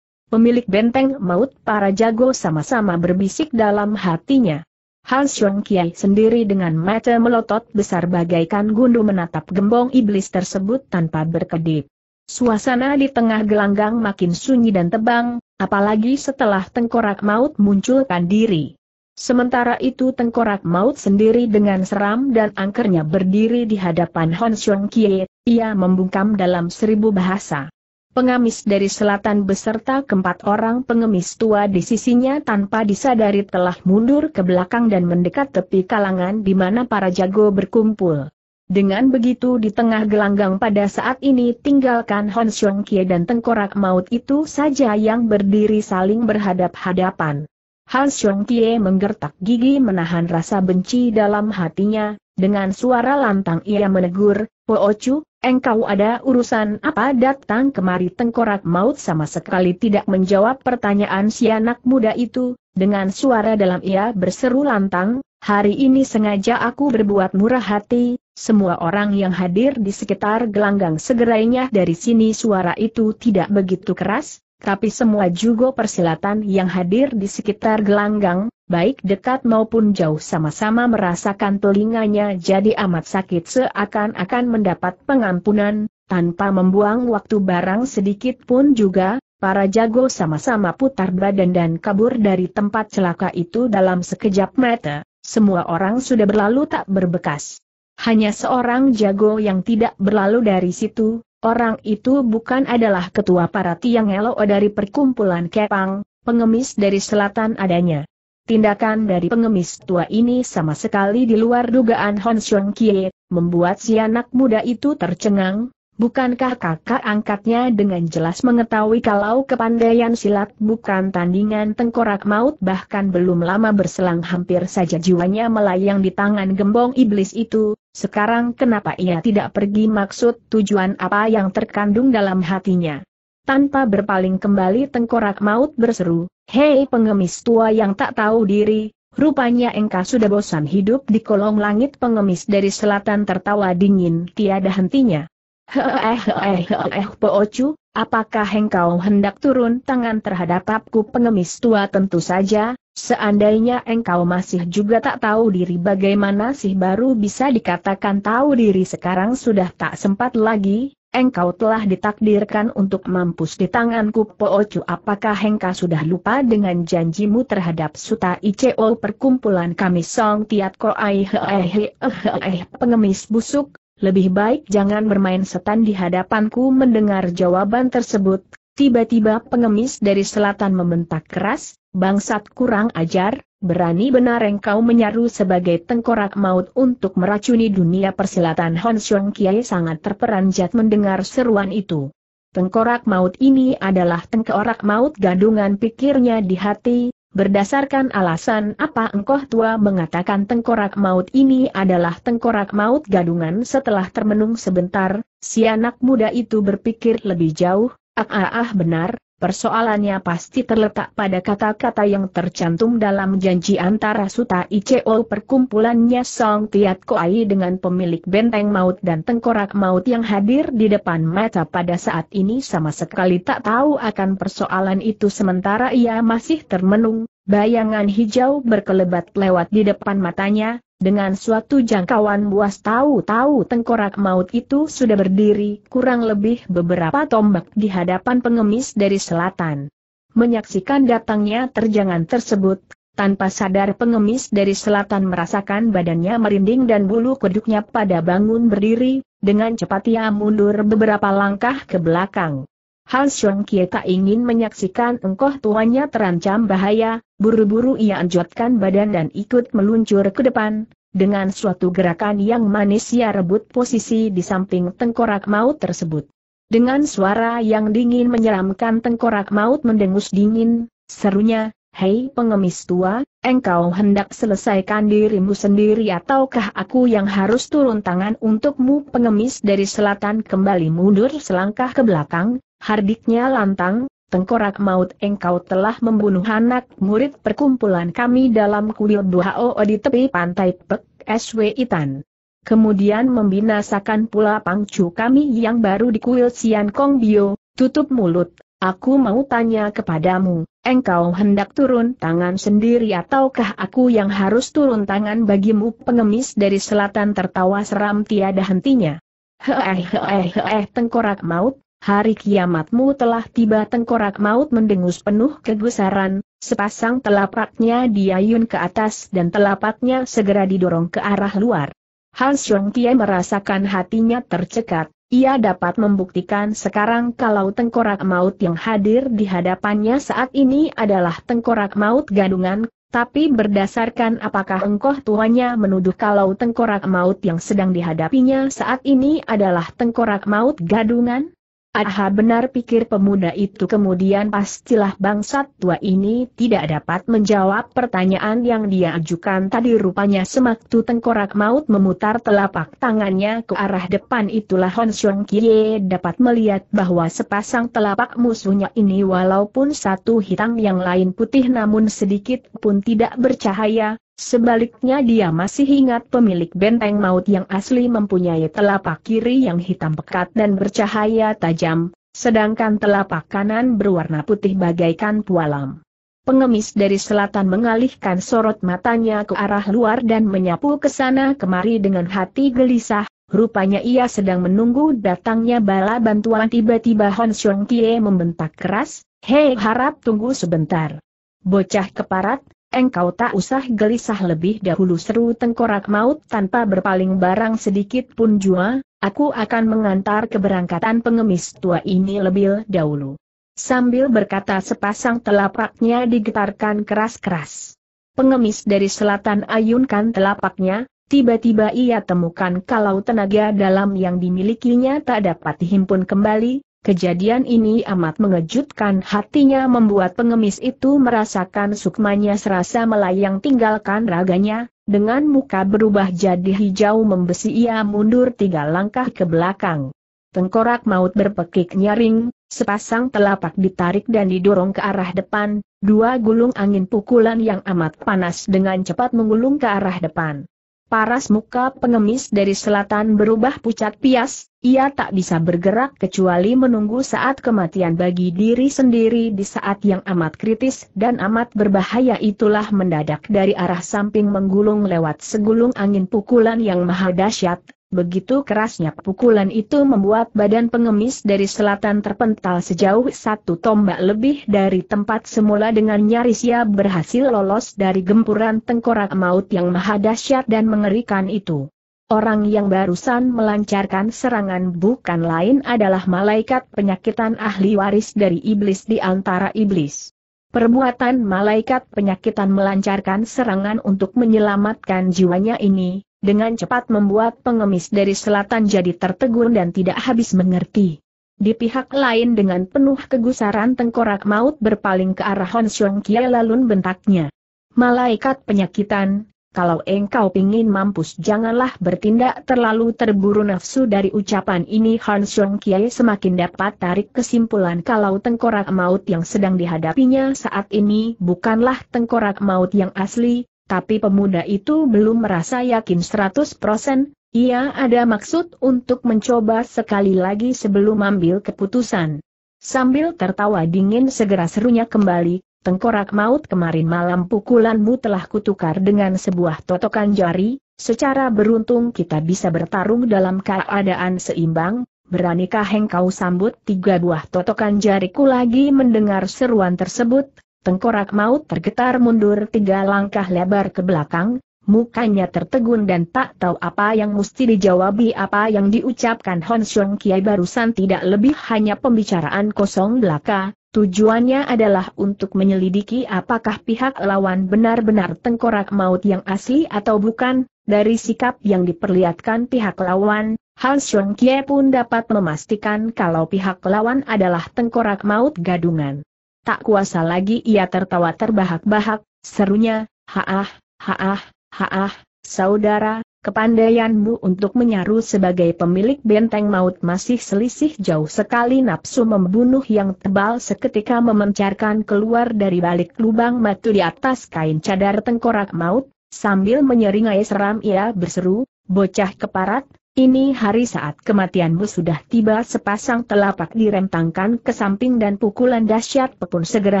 Pemilik benteng maut para jago sama-sama berbisik dalam hatinya. Han Xiong Kiai sendiri dengan mata melotot besar bagaikan gundu menatap gembong iblis tersebut tanpa berkedip. Suasana di tengah gelanggang makin sunyi dan tebang, apalagi setelah tengkorak maut munculkan diri. Sementara itu tengkorak maut sendiri dengan seram dan angkernya berdiri di hadapan Han Xiong Kiai, ia membungkam dalam seribu bahasa. Pengemis dari selatan beserta keempat orang pengemis tua di sisinya tanpa disadari telah mundur ke belakang dan mendekat tepi kalangan di mana para jago berkumpul. Dengan begitu di tengah gelanggang pada saat ini tinggalkan Hon Xiong Kie dan tengkorak maut itu saja yang berdiri saling berhadap-hadapan. Hon Xiong Kie menggertak gigi menahan rasa benci dalam hatinya, dengan suara lantang ia menegur, Po Ocu, Engkau ada urusan apa datang kemari tengkorak maut sama sekali tidak menjawab pertanyaan si anak muda itu, dengan suara dalam ia berseru lantang, hari ini sengaja aku berbuat murah hati, semua orang yang hadir di sekitar gelanggang segerainya dari sini suara itu tidak begitu keras, tapi semua juga persilatan yang hadir di sekitar gelanggang, baik dekat maupun jauh sama-sama merasakan telinganya jadi amat sakit seakan-akan mendapat pengampunan, tanpa membuang waktu barang sedikit pun juga, para jago sama-sama putar badan dan kabur dari tempat celaka itu dalam sekejap mata, semua orang sudah berlalu tak berbekas. Hanya seorang jago yang tidak berlalu dari situ, orang itu bukan adalah ketua para tiang elo dari perkumpulan Kepang, pengemis dari selatan adanya. Tindakan dari pengemis tua ini sama sekali di luar dugaan Hon Xiong Kie, membuat si anak muda itu tercengang, bukankah kakak angkatnya dengan jelas mengetahui kalau kepandaian silat bukan tandingan tengkorak maut bahkan belum lama berselang hampir saja jiwanya melayang di tangan gembong iblis itu, sekarang kenapa ia tidak pergi maksud tujuan apa yang terkandung dalam hatinya. Tanpa berpaling kembali tengkorak maut berseru, Hei pengemis tua yang tak tahu diri, rupanya engkau sudah bosan hidup di kolong langit pengemis dari selatan tertawa dingin tiada hentinya. Hehehehehehe poocu, apakah engkau hendak turun tangan terhadap aku pengemis tua tentu saja, seandainya engkau masih juga tak tahu diri bagaimana sih baru bisa dikatakan tahu diri sekarang sudah tak sempat lagi, engkau telah ditakdirkan untuk mampus di tanganku Poocu apakah engkau sudah lupa dengan janjimu terhadap Suta Ico perkumpulan kami Song Tiat Koai Heeh pengemis busuk, lebih baik jangan bermain setan di hadapanku mendengar jawaban tersebut, tiba-tiba pengemis dari selatan membentak keras, Bangsat kurang ajar, berani benar engkau menyaru sebagai tengkorak maut untuk meracuni dunia persilatan Hon Xiong Kiai sangat terperanjat mendengar seruan itu. Tengkorak maut ini adalah tengkorak maut gadungan pikirnya di hati, berdasarkan alasan apa engkau tua mengatakan tengkorak maut ini adalah tengkorak maut gadungan setelah termenung sebentar, si anak muda itu berpikir lebih jauh, ah ah, ah benar, Persoalannya pasti terletak pada kata-kata yang tercantum dalam janji antara Suta Ico perkumpulannya Song Tiat Koai dengan pemilik benteng maut dan tengkorak maut yang hadir di depan mata pada saat ini sama sekali tak tahu akan persoalan itu sementara ia masih termenung, bayangan hijau berkelebat lewat di depan matanya, dengan suatu jangkauan buas tahu-tahu tengkorak maut itu sudah berdiri kurang lebih beberapa tombak di hadapan pengemis dari selatan. Menyaksikan datangnya terjangan tersebut, tanpa sadar pengemis dari selatan merasakan badannya merinding dan bulu kuduknya pada bangun berdiri, dengan cepat ia mundur beberapa langkah ke belakang. Han Xiong Kie tak ingin menyaksikan engkoh tuannya terancam bahaya, buru-buru ia anjotkan badan dan ikut meluncur ke depan, dengan suatu gerakan yang manis ia rebut posisi di samping tengkorak maut tersebut. Dengan suara yang dingin menyeramkan tengkorak maut mendengus dingin, serunya, Hei pengemis tua, engkau hendak selesaikan dirimu sendiri ataukah aku yang harus turun tangan untukmu pengemis dari selatan kembali mundur selangkah ke belakang, Hardiknya lantang, tengkorak maut engkau telah membunuh anak murid perkumpulan kami dalam kuil dua oo di tepi pantai Pek, SW Itan. Kemudian membinasakan pula pangcu kami yang baru di kuil Sian Kong Bio, tutup mulut, aku mau tanya kepadamu, engkau hendak turun tangan sendiri ataukah aku yang harus turun tangan bagimu pengemis dari selatan tertawa seram tiada hentinya. Heeh heeh heeh tengkorak maut, hari kiamatmu telah tiba tengkorak maut mendengus penuh kegusaran, sepasang telapaknya diayun ke atas dan telapaknya segera didorong ke arah luar. Han Xiong Kie merasakan hatinya tercekat, ia dapat membuktikan sekarang kalau tengkorak maut yang hadir di hadapannya saat ini adalah tengkorak maut gadungan, tapi berdasarkan apakah engkau tuanya menuduh kalau tengkorak maut yang sedang dihadapinya saat ini adalah tengkorak maut gadungan? Aha benar pikir pemuda itu kemudian pastilah bangsat tua ini tidak dapat menjawab pertanyaan yang dia ajukan tadi rupanya semaktu tengkorak maut memutar telapak tangannya ke arah depan itulah Hon Xiong Kie dapat melihat bahwa sepasang telapak musuhnya ini walaupun satu hitam yang lain putih namun sedikit pun tidak bercahaya, Sebaliknya dia masih ingat pemilik benteng maut yang asli mempunyai telapak kiri yang hitam pekat dan bercahaya tajam, sedangkan telapak kanan berwarna putih bagaikan pualam. Pengemis dari selatan mengalihkan sorot matanya ke arah luar dan menyapu ke sana kemari dengan hati gelisah, rupanya ia sedang menunggu datangnya bala bantuan tiba-tiba Hon Xiong Kie membentak keras, Hei harap tunggu sebentar. Bocah keparat, Engkau tak usah gelisah lebih dahulu seru tengkorak maut tanpa berpaling barang sedikit pun jua, aku akan mengantar keberangkatan pengemis tua ini lebih dahulu. Sambil berkata sepasang telapaknya digetarkan keras-keras. Pengemis dari selatan ayunkan telapaknya, tiba-tiba ia temukan kalau tenaga dalam yang dimilikinya tak dapat dihimpun kembali, Kejadian ini amat mengejutkan hatinya membuat pengemis itu merasakan sukmanya serasa melayang tinggalkan raganya, dengan muka berubah jadi hijau membesi ia mundur tiga langkah ke belakang. Tengkorak maut berpekik nyaring, sepasang telapak ditarik dan didorong ke arah depan, dua gulung angin pukulan yang amat panas dengan cepat menggulung ke arah depan. Paras muka pengemis dari selatan berubah pucat pias, ia tak bisa bergerak kecuali menunggu saat kematian bagi diri sendiri di saat yang amat kritis dan amat berbahaya itulah mendadak dari arah samping menggulung lewat segulung angin pukulan yang maha dahsyat, Begitu kerasnya pukulan itu membuat badan pengemis dari selatan terpental sejauh satu tombak lebih dari tempat semula dengan nyaris ia berhasil lolos dari gempuran tengkorak maut yang maha dahsyat dan mengerikan itu. Orang yang barusan melancarkan serangan bukan lain adalah malaikat penyakitan ahli waris dari iblis di antara iblis. Perbuatan malaikat penyakitan melancarkan serangan untuk menyelamatkan jiwanya ini, dengan cepat membuat pengemis dari selatan jadi tertegun dan tidak habis mengerti. Di pihak lain dengan penuh kegusaran tengkorak maut berpaling ke arah Hon Xiong Kie lalu bentaknya. Malaikat penyakitan, kalau engkau pingin mampus janganlah bertindak terlalu terburu nafsu dari ucapan ini Hon Xiong Kie semakin dapat tarik kesimpulan kalau tengkorak maut yang sedang dihadapinya saat ini bukanlah tengkorak maut yang asli, tapi pemuda itu belum merasa yakin 100%, ia ada maksud untuk mencoba sekali lagi sebelum ambil keputusan. Sambil tertawa dingin segera serunya kembali, tengkorak maut kemarin malam pukulanmu telah kutukar dengan sebuah totokan jari, secara beruntung kita bisa bertarung dalam keadaan seimbang, beranikah engkau sambut tiga buah totokan jariku lagi mendengar seruan tersebut, Tengkorak maut tergetar mundur tiga langkah lebar ke belakang, mukanya tertegun dan tak tahu apa yang mesti dijawabi apa yang diucapkan Hon Xiong Kiai barusan tidak lebih hanya pembicaraan kosong belaka, tujuannya adalah untuk menyelidiki apakah pihak lawan benar-benar tengkorak maut yang asli atau bukan, dari sikap yang diperlihatkan pihak lawan, Han Xiong Kie pun dapat memastikan kalau pihak lawan adalah tengkorak maut gadungan. Tak kuasa lagi ia tertawa terbahak-bahak, serunya, haah, haah, haah, saudara, kepandaianmu untuk menyaru sebagai pemilik benteng maut masih selisih jauh sekali nafsu membunuh yang tebal seketika memencarkan keluar dari balik lubang matu di atas kain cadar tengkorak maut, sambil menyeringai seram ia berseru, bocah keparat, ini hari saat kematianmu sudah tiba sepasang telapak direntangkan ke samping dan pukulan dahsyat pun segera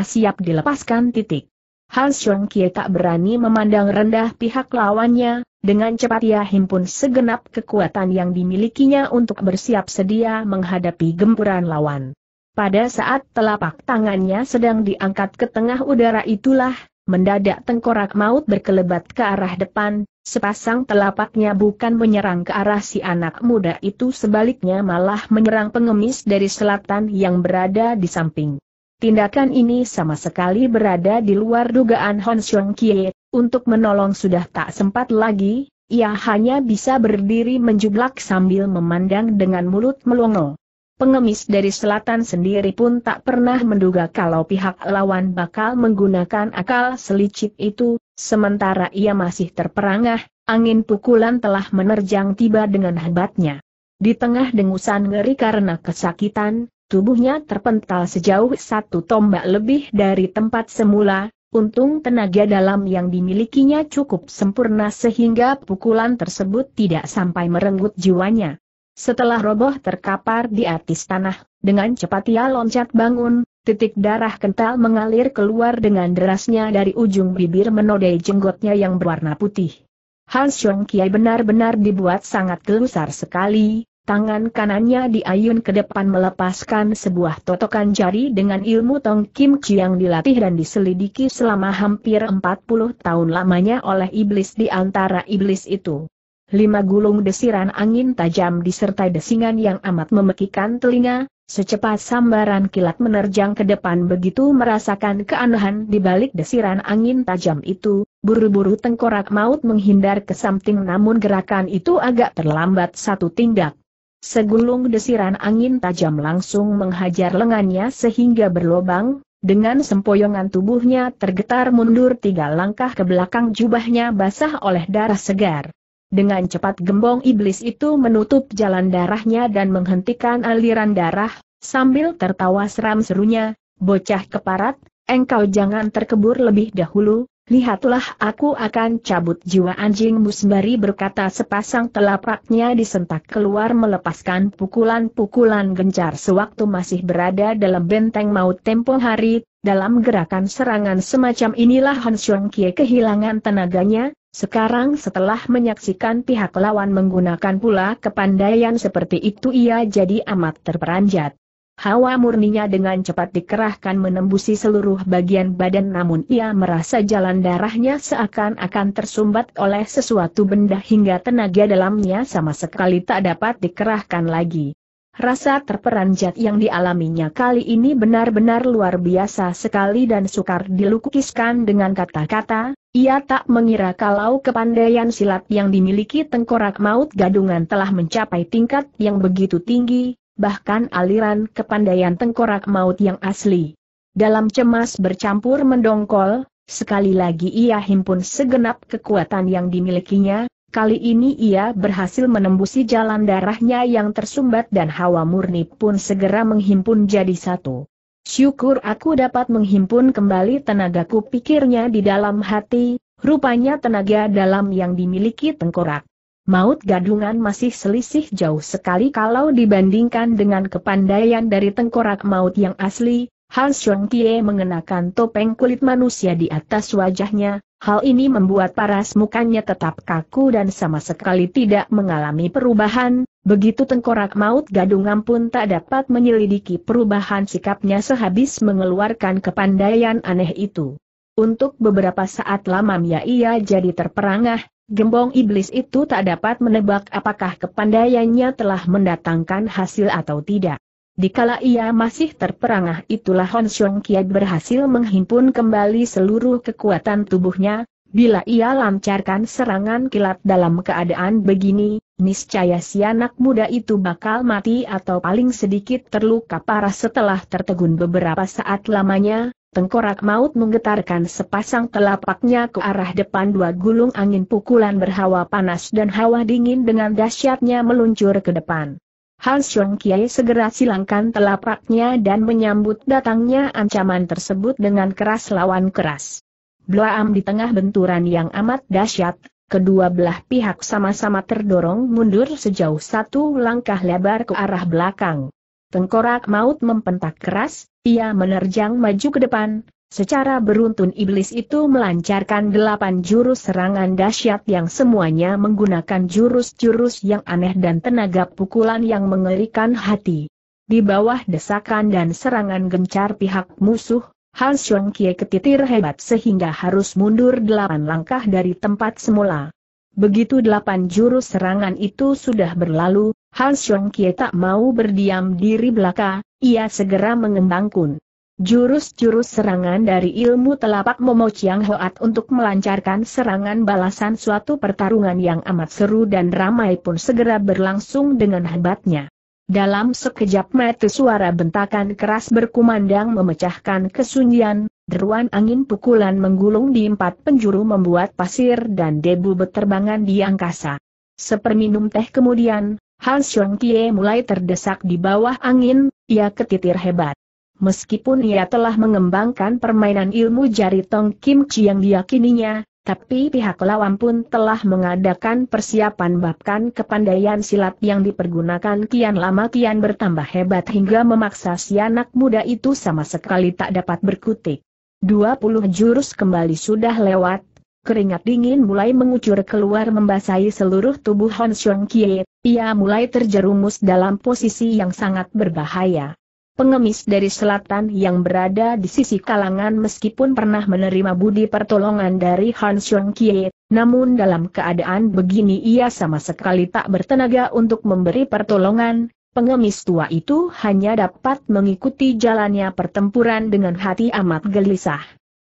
siap dilepaskan titik. Han Xiong Kie tak berani memandang rendah pihak lawannya, dengan cepat ia himpun segenap kekuatan yang dimilikinya untuk bersiap sedia menghadapi gempuran lawan. Pada saat telapak tangannya sedang diangkat ke tengah udara itulah, Mendadak tengkorak maut berkelebat ke arah depan, sepasang telapaknya bukan menyerang ke arah si anak muda itu sebaliknya malah menyerang pengemis dari selatan yang berada di samping. Tindakan ini sama sekali berada di luar dugaan Hon Xiong Kie, untuk menolong sudah tak sempat lagi, ia hanya bisa berdiri menjublak sambil memandang dengan mulut melongo pengemis dari selatan sendiri pun tak pernah menduga kalau pihak lawan bakal menggunakan akal selicik itu, sementara ia masih terperangah, angin pukulan telah menerjang tiba dengan hebatnya. Di tengah dengusan ngeri karena kesakitan, tubuhnya terpental sejauh satu tombak lebih dari tempat semula, Untung tenaga dalam yang dimilikinya cukup sempurna sehingga pukulan tersebut tidak sampai merenggut jiwanya. Setelah roboh terkapar di atas tanah, dengan cepat ia loncat bangun, titik darah kental mengalir keluar dengan derasnya dari ujung bibir menodai jenggotnya yang berwarna putih. Hans Xiong Kiai benar-benar dibuat sangat gelusar sekali, tangan kanannya diayun ke depan melepaskan sebuah totokan jari dengan ilmu Tong Kim Chi yang dilatih dan diselidiki selama hampir 40 tahun lamanya oleh iblis di antara iblis itu. Lima gulung desiran angin tajam disertai desingan yang amat memekikan telinga, secepat sambaran kilat menerjang ke depan begitu merasakan keanehan di balik desiran angin tajam itu, buru-buru tengkorak maut menghindar ke samping namun gerakan itu agak terlambat satu tindak. Segulung desiran angin tajam langsung menghajar lengannya sehingga berlobang, dengan sempoyongan tubuhnya tergetar mundur tiga langkah ke belakang jubahnya basah oleh darah segar. Dengan cepat gembong iblis itu menutup jalan darahnya dan menghentikan aliran darah, sambil tertawa seram serunya, bocah keparat, engkau jangan terkebur lebih dahulu, lihatlah aku akan cabut jiwa anjing musbari. berkata sepasang telapaknya disentak keluar melepaskan pukulan-pukulan gencar sewaktu masih berada dalam benteng maut tempo hari, dalam gerakan serangan semacam inilah Han Xiong Kie kehilangan tenaganya, sekarang setelah menyaksikan pihak lawan menggunakan pula kepandaian seperti itu ia jadi amat terperanjat. Hawa murninya dengan cepat dikerahkan menembusi seluruh bagian badan namun ia merasa jalan darahnya seakan-akan tersumbat oleh sesuatu benda hingga tenaga dalamnya sama sekali tak dapat dikerahkan lagi. Rasa terperanjat yang dialaminya kali ini benar-benar luar biasa sekali dan sukar dilukiskan dengan kata-kata, ia tak mengira kalau kepandaian silat yang dimiliki tengkorak maut gadungan telah mencapai tingkat yang begitu tinggi, bahkan aliran kepandaian tengkorak maut yang asli. Dalam cemas bercampur mendongkol, sekali lagi ia himpun segenap kekuatan yang dimilikinya, Kali ini ia berhasil menembusi jalan darahnya yang tersumbat dan hawa murni pun segera menghimpun jadi satu. Syukur aku dapat menghimpun kembali tenagaku pikirnya di dalam hati, rupanya tenaga dalam yang dimiliki tengkorak. Maut gadungan masih selisih jauh sekali kalau dibandingkan dengan kepandaian dari tengkorak maut yang asli, Han Xiong Tie mengenakan topeng kulit manusia di atas wajahnya, hal ini membuat paras mukanya tetap kaku dan sama sekali tidak mengalami perubahan, begitu tengkorak maut gadungan pun tak dapat menyelidiki perubahan sikapnya sehabis mengeluarkan kepandaian aneh itu. Untuk beberapa saat lama Mia ia jadi terperangah, gembong iblis itu tak dapat menebak apakah kepandaiannya telah mendatangkan hasil atau tidak. Dikala ia masih terperangah itulah Hon Xiong Kiat berhasil menghimpun kembali seluruh kekuatan tubuhnya, bila ia lancarkan serangan kilat dalam keadaan begini, niscaya si anak muda itu bakal mati atau paling sedikit terluka parah setelah tertegun beberapa saat lamanya, tengkorak maut menggetarkan sepasang telapaknya ke arah depan dua gulung angin pukulan berhawa panas dan hawa dingin dengan dahsyatnya meluncur ke depan. Hans Siong Kiai segera silangkan telapaknya dan menyambut datangnya ancaman tersebut dengan keras lawan keras. Bloam di tengah benturan yang amat dahsyat, kedua belah pihak sama-sama terdorong mundur sejauh satu langkah lebar ke arah belakang. Tengkorak maut mempentak keras, ia menerjang maju ke depan, Secara beruntun iblis itu melancarkan delapan jurus serangan dahsyat yang semuanya menggunakan jurus-jurus yang aneh dan tenaga pukulan yang mengerikan hati. Di bawah desakan dan serangan gencar pihak musuh, Han Xiong Kie ketitir hebat sehingga harus mundur delapan langkah dari tempat semula. Begitu delapan jurus serangan itu sudah berlalu, Han Xiong Kie tak mau berdiam diri belaka, ia segera mengembangkun. Jurus-jurus serangan dari ilmu telapak Momo Chiang Hoat untuk melancarkan serangan balasan suatu pertarungan yang amat seru dan ramai pun segera berlangsung dengan hebatnya. Dalam sekejap mata suara bentakan keras berkumandang memecahkan kesunyian, deruan angin pukulan menggulung di empat penjuru membuat pasir dan debu berterbangan di angkasa. Seperminum teh kemudian, Hans Xiong Tie mulai terdesak di bawah angin, ia ketitir hebat meskipun ia telah mengembangkan permainan ilmu jari Tong Kim Chi yang diyakininya, tapi pihak lawan pun telah mengadakan persiapan bahkan kepandaian silat yang dipergunakan kian lama kian bertambah hebat hingga memaksa si anak muda itu sama sekali tak dapat berkutik. 20 jurus kembali sudah lewat, keringat dingin mulai mengucur keluar membasahi seluruh tubuh Hon Xiong Kie, ia mulai terjerumus dalam posisi yang sangat berbahaya pengemis dari selatan yang berada di sisi kalangan meskipun pernah menerima budi pertolongan dari Han Xiong Kie, namun dalam keadaan begini ia sama sekali tak bertenaga untuk memberi pertolongan, pengemis tua itu hanya dapat mengikuti jalannya pertempuran dengan hati amat gelisah.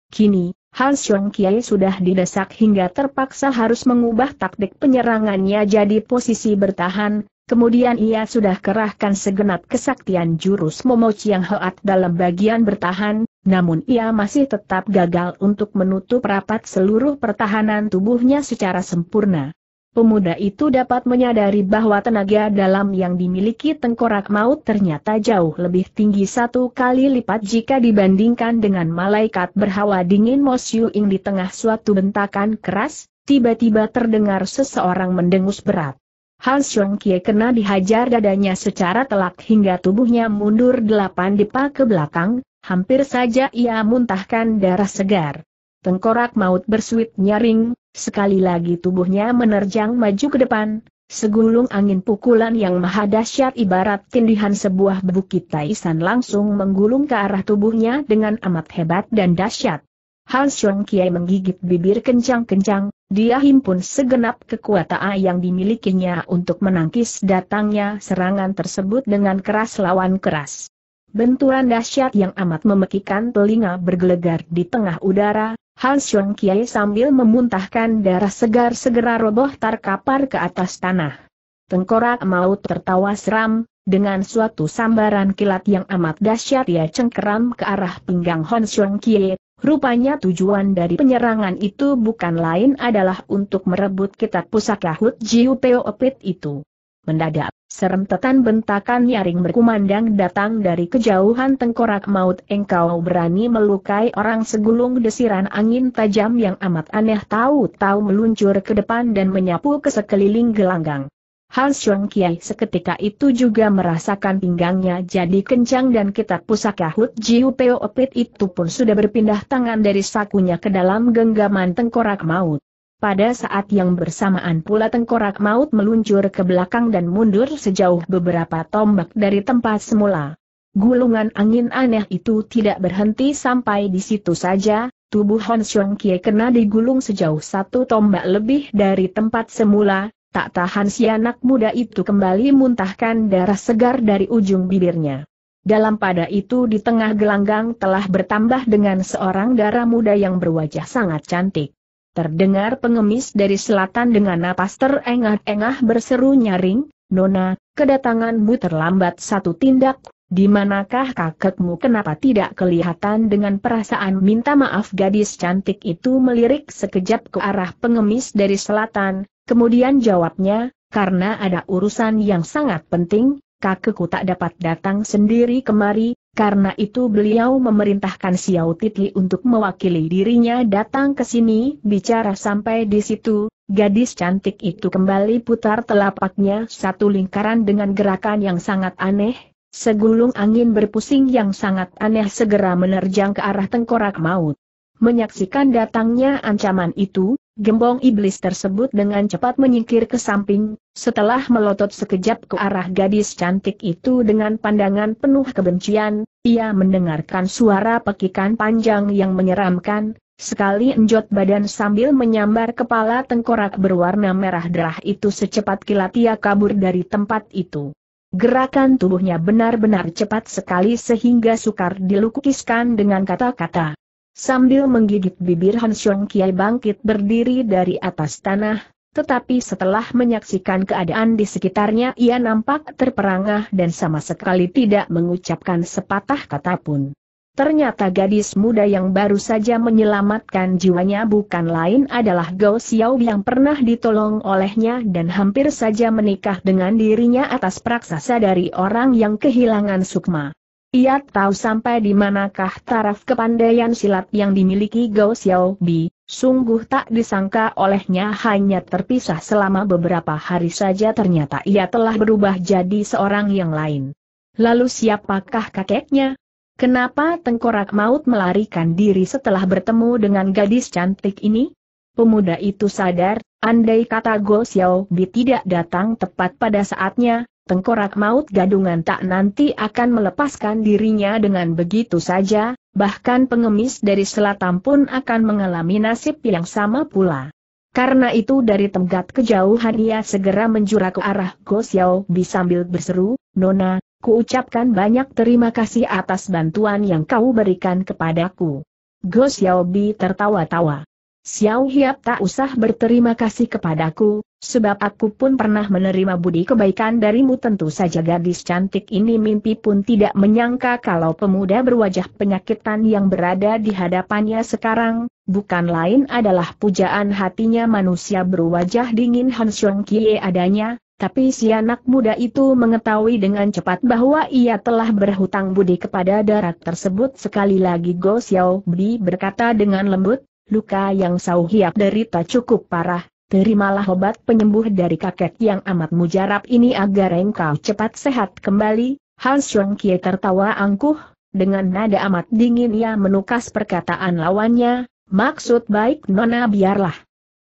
Kini, Han Xiong Kie sudah didesak hingga terpaksa harus mengubah taktik penyerangannya jadi posisi bertahan, Kemudian ia sudah kerahkan segenap kesaktian jurus Momochi yang hoat dalam bagian bertahan, namun ia masih tetap gagal untuk menutup rapat seluruh pertahanan tubuhnya secara sempurna. Pemuda itu dapat menyadari bahwa tenaga dalam yang dimiliki tengkorak maut ternyata jauh lebih tinggi satu kali lipat jika dibandingkan dengan malaikat berhawa dingin Mosyu Ing di tengah suatu bentakan keras, tiba-tiba terdengar seseorang mendengus berat. Han Xiong Kie kena dihajar dadanya secara telak hingga tubuhnya mundur delapan depa ke belakang, hampir saja ia muntahkan darah segar. Tengkorak maut bersuit nyaring, sekali lagi tubuhnya menerjang maju ke depan, segulung angin pukulan yang maha dahsyat ibarat tindihan sebuah bukit Taisan langsung menggulung ke arah tubuhnya dengan amat hebat dan dahsyat. Han Xiong Kie menggigit bibir kencang-kencang, dia himpun segenap kekuatan yang dimilikinya untuk menangkis datangnya serangan tersebut dengan keras lawan keras. Benturan dahsyat yang amat memekikan telinga bergelegar di tengah udara, Han Xiong Kiai sambil memuntahkan darah segar segera roboh terkapar ke atas tanah. Tengkorak maut tertawa seram, dengan suatu sambaran kilat yang amat dahsyat ia cengkeram ke arah pinggang Han Xiong Kiai, Rupanya tujuan dari penyerangan itu bukan lain adalah untuk merebut kitab pusaka Hut Jiu Opit itu. Mendadak, serem serentetan bentakan nyaring berkumandang datang dari kejauhan tengkorak maut engkau berani melukai orang segulung desiran angin tajam yang amat aneh tahu-tahu meluncur ke depan dan menyapu ke sekeliling gelanggang. Hans Xiong Kiai seketika itu juga merasakan pinggangnya jadi kencang dan kitab pusaka Hut Jiu Peo Opit itu pun sudah berpindah tangan dari sakunya ke dalam genggaman tengkorak maut. Pada saat yang bersamaan pula tengkorak maut meluncur ke belakang dan mundur sejauh beberapa tombak dari tempat semula. Gulungan angin aneh itu tidak berhenti sampai di situ saja, tubuh Han Xiong Kiai kena digulung sejauh satu tombak lebih dari tempat semula, Tak tahan si anak muda itu kembali muntahkan darah segar dari ujung bibirnya. Dalam pada itu di tengah gelanggang telah bertambah dengan seorang darah muda yang berwajah sangat cantik. Terdengar pengemis dari selatan dengan napas terengah-engah berseru nyaring, Nona, kedatanganmu terlambat satu tindak, di manakah kakekmu kenapa tidak kelihatan dengan perasaan minta maaf gadis cantik itu melirik sekejap ke arah pengemis dari selatan, Kemudian jawabnya, karena ada urusan yang sangat penting, kakekku tak dapat datang sendiri kemari, karena itu beliau memerintahkan Xiao Titli untuk mewakili dirinya datang ke sini, bicara sampai di situ, gadis cantik itu kembali putar telapaknya satu lingkaran dengan gerakan yang sangat aneh, segulung angin berpusing yang sangat aneh segera menerjang ke arah tengkorak maut. Menyaksikan datangnya ancaman itu, Gembong iblis tersebut dengan cepat menyingkir ke samping, setelah melotot sekejap ke arah gadis cantik itu dengan pandangan penuh kebencian, ia mendengarkan suara pekikan panjang yang menyeramkan, sekali enjot badan sambil menyambar kepala tengkorak berwarna merah derah itu secepat kilat ia kabur dari tempat itu. Gerakan tubuhnya benar-benar cepat sekali sehingga sukar dilukiskan dengan kata-kata. Sambil menggigit bibir Han Xiong Kiai bangkit berdiri dari atas tanah, tetapi setelah menyaksikan keadaan di sekitarnya ia nampak terperangah dan sama sekali tidak mengucapkan sepatah kata pun. Ternyata gadis muda yang baru saja menyelamatkan jiwanya bukan lain adalah Gao Xiao yang pernah ditolong olehnya dan hampir saja menikah dengan dirinya atas praksasa dari orang yang kehilangan sukma. Ia tahu sampai di manakah taraf kepandaian silat yang dimiliki Gao Bi, sungguh tak disangka olehnya hanya terpisah selama beberapa hari saja ternyata ia telah berubah jadi seorang yang lain. Lalu siapakah kakeknya? Kenapa tengkorak maut melarikan diri setelah bertemu dengan gadis cantik ini? Pemuda itu sadar, andai kata Xiao Bi tidak datang tepat pada saatnya, tengkorak maut gadungan tak nanti akan melepaskan dirinya dengan begitu saja, bahkan pengemis dari selatan pun akan mengalami nasib yang sama pula. Karena itu dari tenggat kejauhan ia segera menjura ke arah Go Xiao Bi sambil berseru, Nona, kuucapkan banyak terima kasih atas bantuan yang kau berikan kepadaku. Go Xiao Bi tertawa-tawa. Xiao Hiap tak usah berterima kasih kepadaku, sebab aku pun pernah menerima budi kebaikan darimu tentu saja gadis cantik ini mimpi pun tidak menyangka kalau pemuda berwajah penyakitan yang berada di hadapannya sekarang, bukan lain adalah pujaan hatinya manusia berwajah dingin Han Xiong Kie adanya, tapi si anak muda itu mengetahui dengan cepat bahwa ia telah berhutang budi kepada darat tersebut sekali lagi Go Xiao Bi berkata dengan lembut, luka yang Sauhiak derita cukup parah, terimalah obat penyembuh dari kakek yang amat mujarab ini agar engkau cepat sehat kembali. Han Xiong Kie tertawa angkuh, dengan nada amat dingin ia menukas perkataan lawannya, maksud baik nona biarlah.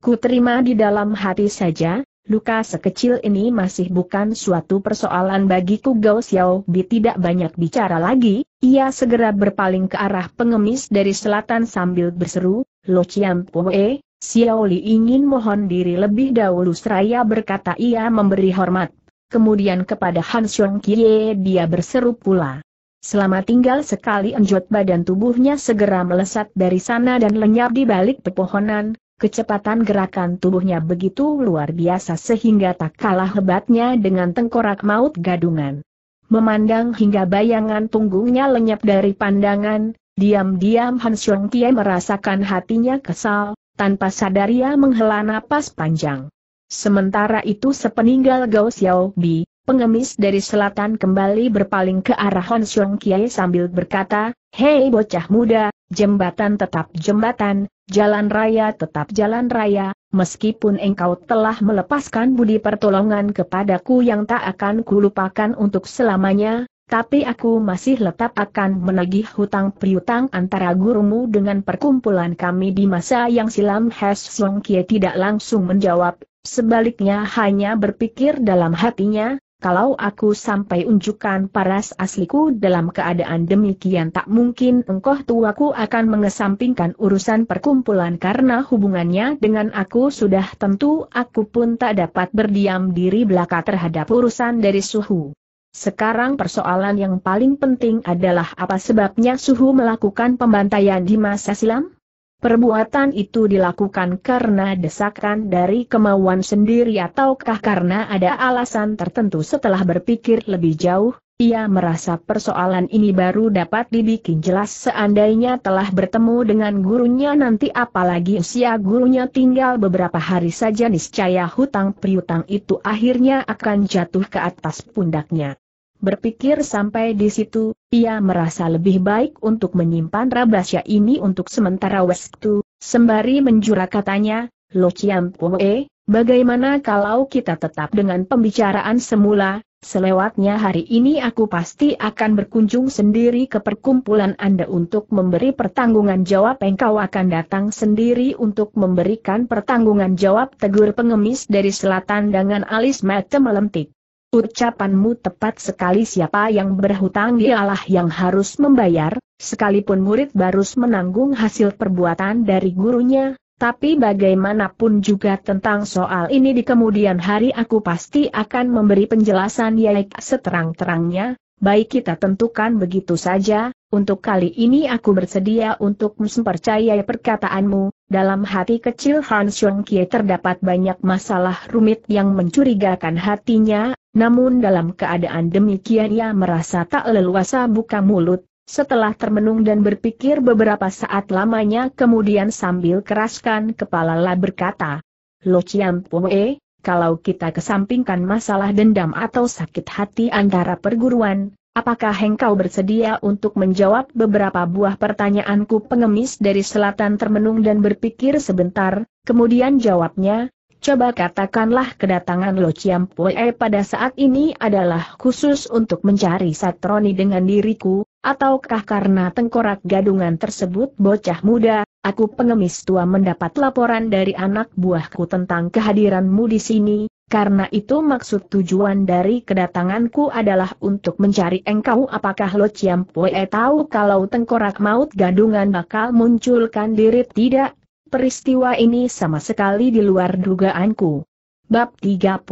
Ku terima di dalam hati saja, luka sekecil ini masih bukan suatu persoalan bagiku Gao Bi tidak banyak bicara lagi, ia segera berpaling ke arah pengemis dari selatan sambil berseru, Lo Chiam Poe, Xiao Li ingin mohon diri lebih dahulu seraya berkata ia memberi hormat. Kemudian kepada Han Xiong Kie dia berseru pula. Selama tinggal sekali enjot badan tubuhnya segera melesat dari sana dan lenyap di balik pepohonan, kecepatan gerakan tubuhnya begitu luar biasa sehingga tak kalah hebatnya dengan tengkorak maut gadungan. Memandang hingga bayangan punggungnya lenyap dari pandangan, Diam-diam Han Xiong Kie merasakan hatinya kesal, tanpa sadar ia menghela napas panjang. Sementara itu sepeninggal Gao Xiaobi, pengemis dari selatan kembali berpaling ke arah Han Xiong Kie sambil berkata, Hei bocah muda, jembatan tetap jembatan, jalan raya tetap jalan raya, meskipun engkau telah melepaskan budi pertolongan kepadaku yang tak akan kulupakan untuk selamanya, tapi aku masih letak akan menagih hutang priutang antara gurumu dengan perkumpulan kami di masa yang silam Hes Song Kie tidak langsung menjawab, sebaliknya hanya berpikir dalam hatinya, kalau aku sampai unjukkan paras asliku dalam keadaan demikian tak mungkin engkau tuaku akan mengesampingkan urusan perkumpulan karena hubungannya dengan aku sudah tentu aku pun tak dapat berdiam diri belaka terhadap urusan dari suhu. Sekarang persoalan yang paling penting adalah apa sebabnya Suhu melakukan pembantaian di masa silam? Perbuatan itu dilakukan karena desakan dari kemauan sendiri ataukah karena ada alasan tertentu setelah berpikir lebih jauh? Ia merasa persoalan ini baru dapat dibikin jelas seandainya telah bertemu dengan gurunya nanti apalagi usia gurunya tinggal beberapa hari saja niscaya hutang priutang itu akhirnya akan jatuh ke atas pundaknya. Berpikir sampai di situ, ia merasa lebih baik untuk menyimpan rahasia ini untuk sementara waktu, sembari menjura katanya, Lo Chiam Pue, bagaimana kalau kita tetap dengan pembicaraan semula, Selewatnya hari ini aku pasti akan berkunjung sendiri ke perkumpulan Anda untuk memberi pertanggungan jawab engkau akan datang sendiri untuk memberikan pertanggungan jawab tegur pengemis dari selatan dengan alis mata melentik. Ucapanmu tepat sekali siapa yang berhutang dialah yang harus membayar, sekalipun murid baru menanggung hasil perbuatan dari gurunya, tapi bagaimanapun juga tentang soal ini di kemudian hari aku pasti akan memberi penjelasan Yaik seterang-terangnya, baik kita tentukan begitu saja, untuk kali ini aku bersedia untuk mempercayai perkataanmu, dalam hati kecil Han Xiong Kie terdapat banyak masalah rumit yang mencurigakan hatinya, namun dalam keadaan demikian ia merasa tak leluasa buka mulut, setelah termenung dan berpikir beberapa saat lamanya kemudian sambil keraskan kepala lah berkata, Lo Chiam Pue, kalau kita kesampingkan masalah dendam atau sakit hati antara perguruan, apakah engkau bersedia untuk menjawab beberapa buah pertanyaanku pengemis dari selatan termenung dan berpikir sebentar, kemudian jawabnya, coba katakanlah kedatangan Lo Chiam Pue pada saat ini adalah khusus untuk mencari Satroni dengan diriku, Ataukah karena tengkorak gadungan tersebut bocah muda, aku pengemis tua mendapat laporan dari anak buahku tentang kehadiranmu di sini, karena itu maksud tujuan dari kedatanganku adalah untuk mencari engkau apakah Lo Poe tahu kalau tengkorak maut gadungan bakal munculkan diri tidak? Peristiwa ini sama sekali di luar dugaanku. Bab 32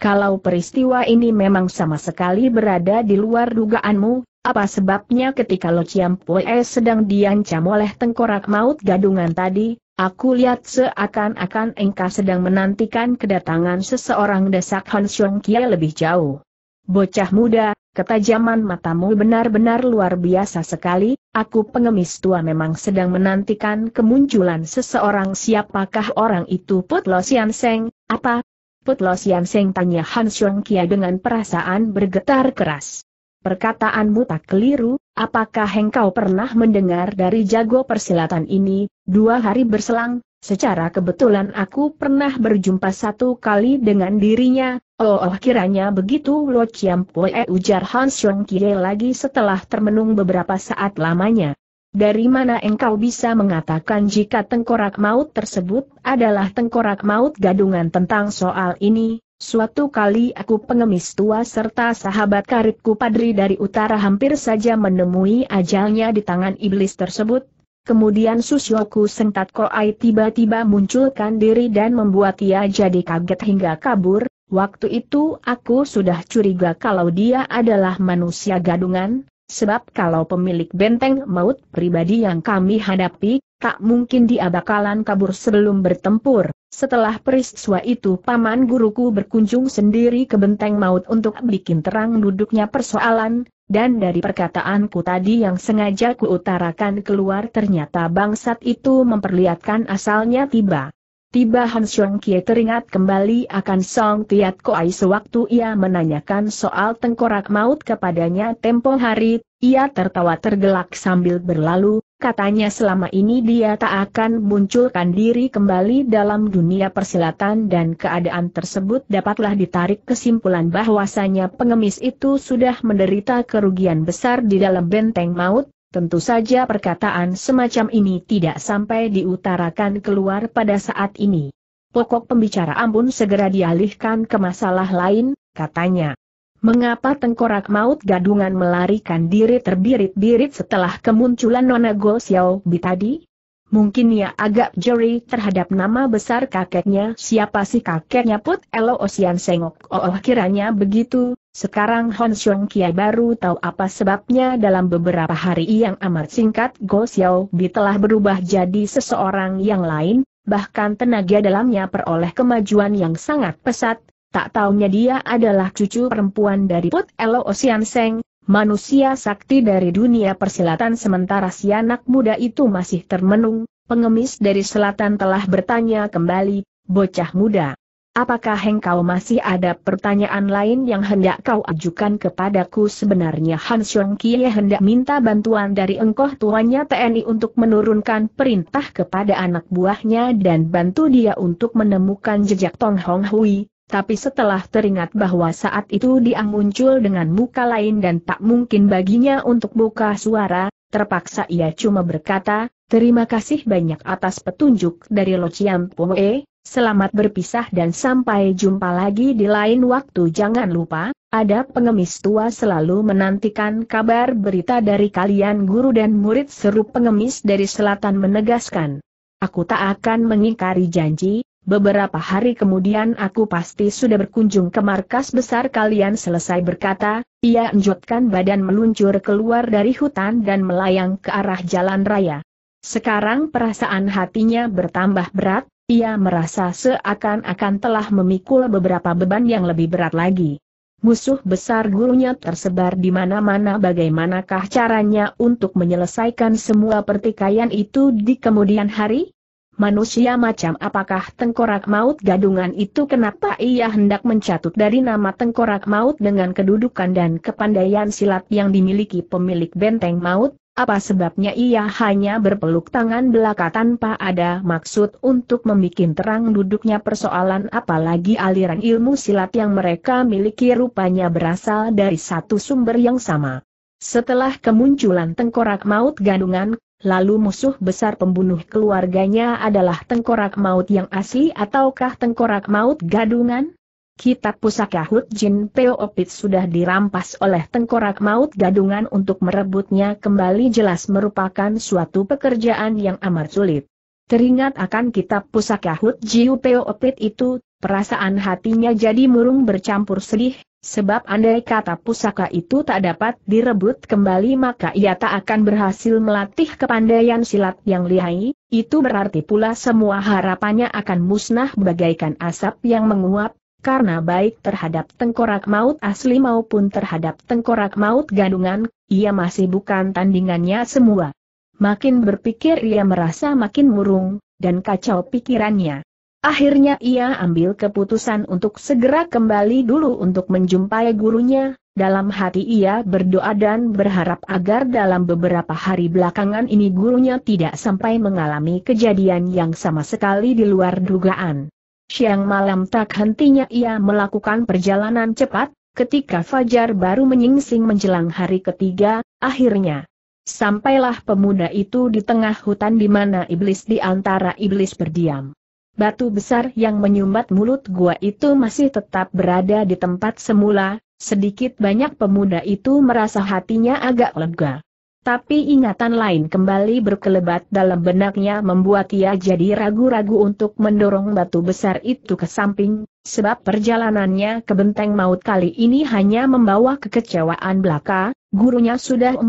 Kalau peristiwa ini memang sama sekali berada di luar dugaanmu, apa sebabnya ketika Lo Chiam Pue sedang diancam oleh tengkorak maut gadungan tadi, aku lihat seakan-akan engkau sedang menantikan kedatangan seseorang desak Han Xiong Kia lebih jauh. Bocah muda, ketajaman matamu benar-benar luar biasa sekali, aku pengemis tua memang sedang menantikan kemunculan seseorang siapakah orang itu Put Lo Sian Seng, apa? Put Lo Sian Seng tanya Han Xiong Kia dengan perasaan bergetar keras. Perkataanmu tak keliru, apakah engkau pernah mendengar dari jago persilatan ini, dua hari berselang, secara kebetulan aku pernah berjumpa satu kali dengan dirinya, oh, oh kiranya begitu Lo ciam poe ujar Han Xiong Kie lagi setelah termenung beberapa saat lamanya. Dari mana engkau bisa mengatakan jika tengkorak maut tersebut adalah tengkorak maut gadungan tentang soal ini, Suatu kali aku pengemis tua serta sahabat karibku Padri dari utara hampir saja menemui ajalnya di tangan iblis tersebut. Kemudian Susyoku Sentat Koai tiba-tiba munculkan diri dan membuat ia jadi kaget hingga kabur. Waktu itu aku sudah curiga kalau dia adalah manusia gadungan, Sebab kalau pemilik benteng maut pribadi yang kami hadapi, tak mungkin dia bakalan kabur sebelum bertempur. Setelah peristiwa itu paman guruku berkunjung sendiri ke benteng maut untuk bikin terang duduknya persoalan, dan dari perkataanku tadi yang sengaja kuutarakan keluar ternyata bangsat itu memperlihatkan asalnya tiba. Tiba Han Song Kie teringat kembali akan Song Tiat Koai sewaktu ia menanyakan soal tengkorak maut kepadanya tempo hari, ia tertawa tergelak sambil berlalu, katanya selama ini dia tak akan munculkan diri kembali dalam dunia persilatan dan keadaan tersebut dapatlah ditarik kesimpulan bahwasanya pengemis itu sudah menderita kerugian besar di dalam benteng maut, Tentu saja perkataan semacam ini tidak sampai diutarakan keluar pada saat ini. Pokok pembicaraan pun segera dialihkan ke masalah lain, katanya. Mengapa tengkorak maut gadungan melarikan diri terbirit-birit setelah kemunculan Nona Go Xiao Bi tadi? Mungkin ia agak jeri terhadap nama besar kakeknya. Siapa sih kakeknya Put Elo Osian Sengok? Oh, oh kiranya begitu, sekarang Hon Xiong Kia baru tahu apa sebabnya dalam beberapa hari yang amat singkat Go Xiao Bi telah berubah jadi seseorang yang lain, bahkan tenaga dalamnya peroleh kemajuan yang sangat pesat, tak taunya dia adalah cucu perempuan dari Put Elo Ocean Seng, manusia sakti dari dunia persilatan sementara si anak muda itu masih termenung, pengemis dari selatan telah bertanya kembali, bocah muda. Apakah engkau masih ada pertanyaan lain yang hendak kau ajukan kepadaku sebenarnya Han Xiong Kie hendak minta bantuan dari engkau tuannya TNI untuk menurunkan perintah kepada anak buahnya dan bantu dia untuk menemukan jejak Tong Hong Hui, tapi setelah teringat bahwa saat itu dia muncul dengan muka lain dan tak mungkin baginya untuk buka suara, terpaksa ia cuma berkata, terima kasih banyak atas petunjuk dari Lo Chiam Poe, Selamat berpisah dan sampai jumpa lagi di lain waktu. Jangan lupa, ada pengemis tua selalu menantikan kabar berita dari kalian guru dan murid seru pengemis dari selatan menegaskan. Aku tak akan mengingkari janji, beberapa hari kemudian aku pasti sudah berkunjung ke markas besar kalian selesai berkata, ia enjutkan badan meluncur keluar dari hutan dan melayang ke arah jalan raya. Sekarang perasaan hatinya bertambah berat, ia merasa seakan-akan telah memikul beberapa beban yang lebih berat lagi. Musuh besar gurunya tersebar di mana-mana bagaimanakah caranya untuk menyelesaikan semua pertikaian itu di kemudian hari? Manusia macam apakah tengkorak maut gadungan itu kenapa ia hendak mencatut dari nama tengkorak maut dengan kedudukan dan kepandaian silat yang dimiliki pemilik benteng maut? Apa sebabnya ia hanya berpeluk tangan belaka tanpa ada maksud untuk membuat terang duduknya persoalan apalagi aliran ilmu silat yang mereka miliki rupanya berasal dari satu sumber yang sama. Setelah kemunculan tengkorak maut gandungan, lalu musuh besar pembunuh keluarganya adalah tengkorak maut yang asli ataukah tengkorak maut gadungan? Kitab pusaka Hut Jin Peopit sudah dirampas oleh tengkorak maut gadungan untuk merebutnya kembali jelas merupakan suatu pekerjaan yang amat sulit. Teringat akan kitab pusaka Hut Jiu Peopit itu, perasaan hatinya jadi murung bercampur sedih, sebab andai kata pusaka itu tak dapat direbut kembali maka ia tak akan berhasil melatih kepandaian silat yang lihai, itu berarti pula semua harapannya akan musnah bagaikan asap yang menguap, karena baik terhadap tengkorak maut asli maupun terhadap tengkorak maut gadungan, ia masih bukan tandingannya semua. Makin berpikir ia merasa makin murung, dan kacau pikirannya. Akhirnya ia ambil keputusan untuk segera kembali dulu untuk menjumpai gurunya, dalam hati ia berdoa dan berharap agar dalam beberapa hari belakangan ini gurunya tidak sampai mengalami kejadian yang sama sekali di luar dugaan. Siang malam tak hentinya ia melakukan perjalanan cepat, ketika Fajar baru menyingsing menjelang hari ketiga, akhirnya. Sampailah pemuda itu di tengah hutan di mana iblis di antara iblis berdiam. Batu besar yang menyumbat mulut gua itu masih tetap berada di tempat semula, sedikit banyak pemuda itu merasa hatinya agak lega. Tapi ingatan lain kembali berkelebat dalam benaknya membuat ia jadi ragu-ragu untuk mendorong batu besar itu ke samping, sebab perjalanannya ke benteng maut kali ini hanya membawa kekecewaan belaka, gurunya sudah 40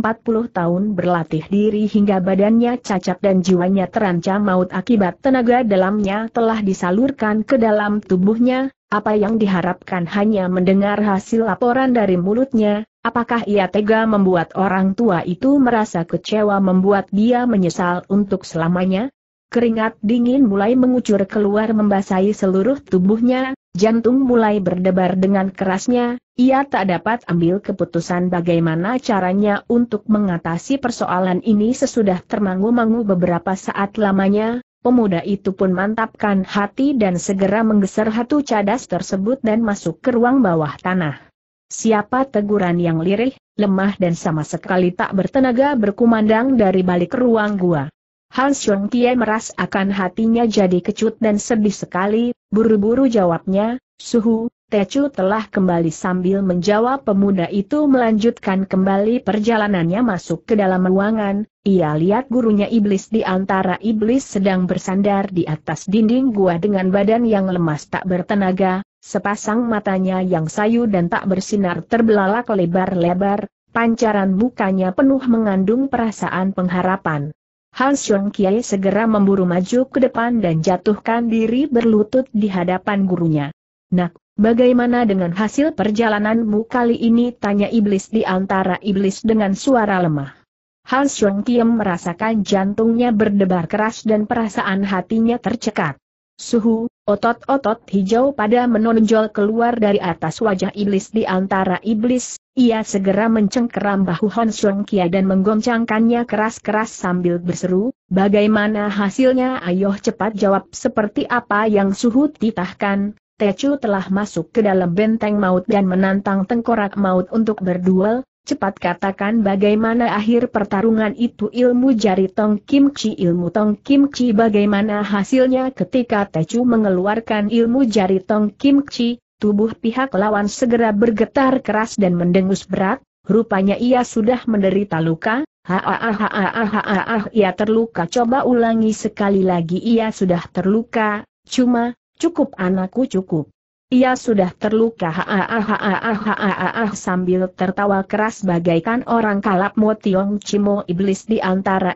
tahun berlatih diri hingga badannya cacat dan jiwanya terancam maut akibat tenaga dalamnya telah disalurkan ke dalam tubuhnya, apa yang diharapkan hanya mendengar hasil laporan dari mulutnya, apakah ia tega membuat orang tua itu merasa kecewa membuat dia menyesal untuk selamanya? Keringat dingin mulai mengucur keluar membasahi seluruh tubuhnya, jantung mulai berdebar dengan kerasnya, ia tak dapat ambil keputusan bagaimana caranya untuk mengatasi persoalan ini sesudah termangu-mangu beberapa saat lamanya, Pemuda itu pun mantapkan hati dan segera menggeser hatu cadas tersebut dan masuk ke ruang bawah tanah. Siapa teguran yang lirih, lemah dan sama sekali tak bertenaga berkumandang dari balik ruang gua. Hans Yong Tie meras akan hatinya jadi kecut dan sedih sekali, buru-buru jawabnya, Suhu, Tecu telah kembali sambil menjawab pemuda itu melanjutkan kembali perjalanannya masuk ke dalam ruangan, ia lihat gurunya iblis di antara iblis sedang bersandar di atas dinding gua dengan badan yang lemas tak bertenaga, sepasang matanya yang sayu dan tak bersinar terbelalak lebar-lebar, pancaran mukanya penuh mengandung perasaan pengharapan. Han Xiong Kiai segera memburu maju ke depan dan jatuhkan diri berlutut di hadapan gurunya. Nak, Bagaimana dengan hasil perjalananmu kali ini? Tanya iblis di antara iblis dengan suara lemah. Han Sung Kiem merasakan jantungnya berdebar keras dan perasaan hatinya tercekat. Suhu, otot-otot hijau pada menonjol keluar dari atas wajah iblis di antara iblis, ia segera mencengkeram bahu Han Sung Kia dan menggoncangkannya keras-keras sambil berseru, bagaimana hasilnya ayo cepat jawab seperti apa yang Suhu titahkan, Tecu telah masuk ke dalam benteng maut dan menantang tengkorak maut untuk berduel, cepat katakan bagaimana akhir pertarungan itu ilmu jari Tong Kim Chi ilmu Tong Kim Chi bagaimana hasilnya ketika Tecu mengeluarkan ilmu jari Tong Kim Chi, tubuh pihak lawan segera bergetar keras dan mendengus berat, rupanya ia sudah menderita luka, ha ia terluka coba ulangi sekali lagi ia sudah terluka, cuma, Cukup anakku cukup. Ia sudah terluka sambil tertawa keras bagaikan orang kalap iblis iblis di antara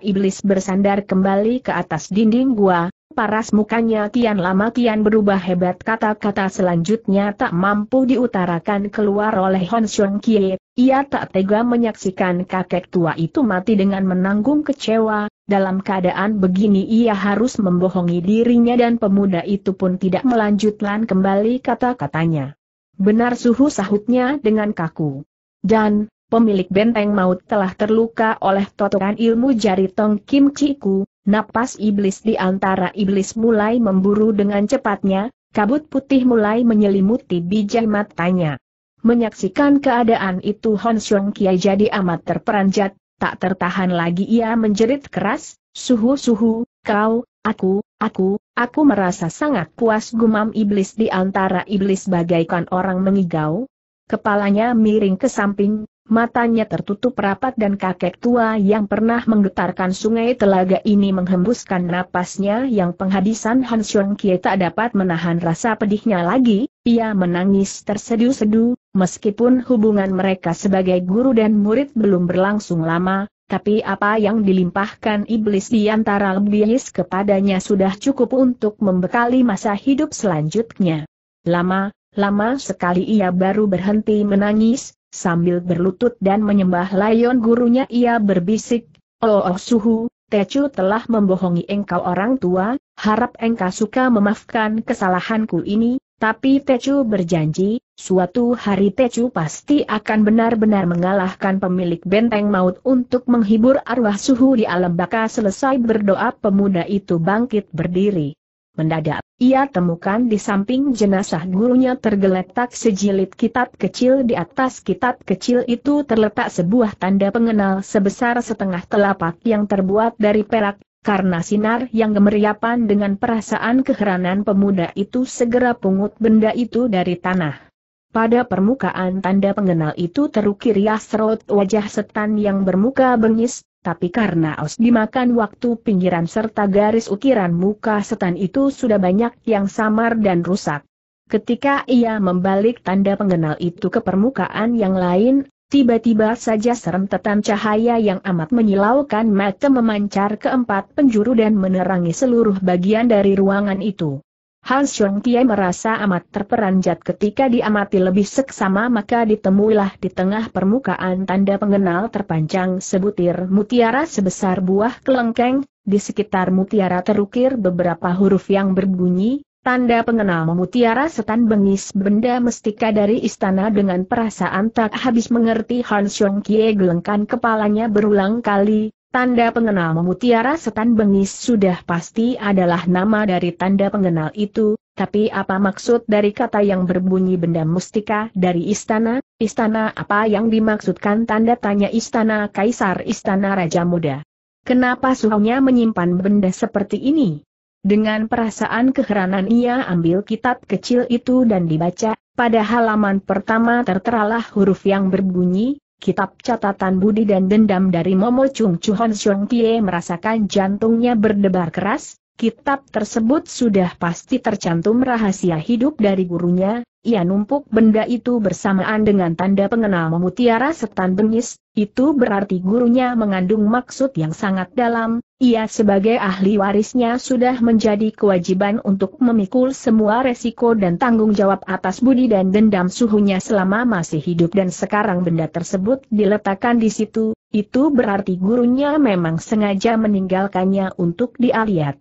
bersandar kembali ke atas dinding gua. Paras mukanya kian lama kian berubah hebat kata-kata selanjutnya tak mampu diutarakan keluar oleh Hon Xiong Kie, ia tak tega menyaksikan kakek tua itu mati dengan menanggung kecewa, dalam keadaan begini ia harus membohongi dirinya dan pemuda itu pun tidak melanjutkan kembali kata-katanya. Benar suhu sahutnya dengan kaku. Dan, pemilik benteng maut telah terluka oleh totokan ilmu jari Tong Kim Chiku, napas iblis di antara iblis mulai memburu dengan cepatnya, kabut putih mulai menyelimuti bijak matanya. Menyaksikan keadaan itu Hon Xiong Kiai jadi amat terperanjat, tak tertahan lagi ia menjerit keras, suhu-suhu, kau, aku, aku, aku merasa sangat puas gumam iblis di antara iblis bagaikan orang mengigau. Kepalanya miring ke samping, Matanya tertutup rapat dan kakek tua yang pernah menggetarkan sungai telaga ini menghembuskan napasnya yang penghabisan Han Xiong Kie tak dapat menahan rasa pedihnya lagi, ia menangis tersedu-sedu, meskipun hubungan mereka sebagai guru dan murid belum berlangsung lama, tapi apa yang dilimpahkan iblis di antara lebihis kepadanya sudah cukup untuk membekali masa hidup selanjutnya. Lama, lama sekali ia baru berhenti menangis, Sambil berlutut dan menyembah layon gurunya ia berbisik, Oh, oh suhu, Tecu telah membohongi engkau orang tua, harap engkau suka memaafkan kesalahanku ini, tapi Tecu berjanji, suatu hari Tecu pasti akan benar-benar mengalahkan pemilik benteng maut untuk menghibur arwah suhu di alam baka selesai berdoa pemuda itu bangkit berdiri. Mendadak, ia temukan di samping jenazah gurunya tergeletak sejilid kitab kecil di atas kitab kecil itu terletak sebuah tanda pengenal sebesar setengah telapak yang terbuat dari perak, karena sinar yang gemeriapan dengan perasaan keheranan pemuda itu segera pungut benda itu dari tanah. Pada permukaan tanda pengenal itu terukir yasrot wajah setan yang bermuka bengis, tapi karena aus dimakan waktu pinggiran serta garis ukiran muka setan itu sudah banyak yang samar dan rusak. Ketika ia membalik tanda pengenal itu ke permukaan yang lain, tiba-tiba saja serem serentetan cahaya yang amat menyilaukan mata memancar ke penjuru dan menerangi seluruh bagian dari ruangan itu. Hans Chong Kie merasa amat terperanjat ketika diamati lebih seksama maka ditemuilah di tengah permukaan tanda pengenal terpanjang sebutir mutiara sebesar buah kelengkeng, di sekitar mutiara terukir beberapa huruf yang berbunyi, tanda pengenal mutiara setan bengis benda mestika dari istana dengan perasaan tak habis mengerti Hans Chong Kie gelengkan kepalanya berulang kali, Tanda pengenal memutiara setan bengis sudah pasti adalah nama dari tanda pengenal itu, tapi apa maksud dari kata yang berbunyi benda mustika dari istana? Istana apa yang dimaksudkan tanda tanya istana kaisar istana raja muda? Kenapa suhunya menyimpan benda seperti ini? Dengan perasaan keheranan ia ambil kitab kecil itu dan dibaca, pada halaman pertama terteralah huruf yang berbunyi, kitab catatan budi dan dendam dari Momo Chung Chuhon Xiong Tie merasakan jantungnya berdebar keras, Kitab tersebut sudah pasti tercantum rahasia hidup dari gurunya, ia numpuk benda itu bersamaan dengan tanda pengenal memutiara setan bengis, itu berarti gurunya mengandung maksud yang sangat dalam, ia sebagai ahli warisnya sudah menjadi kewajiban untuk memikul semua resiko dan tanggung jawab atas budi dan dendam suhunya selama masih hidup dan sekarang benda tersebut diletakkan di situ, itu berarti gurunya memang sengaja meninggalkannya untuk dialiat.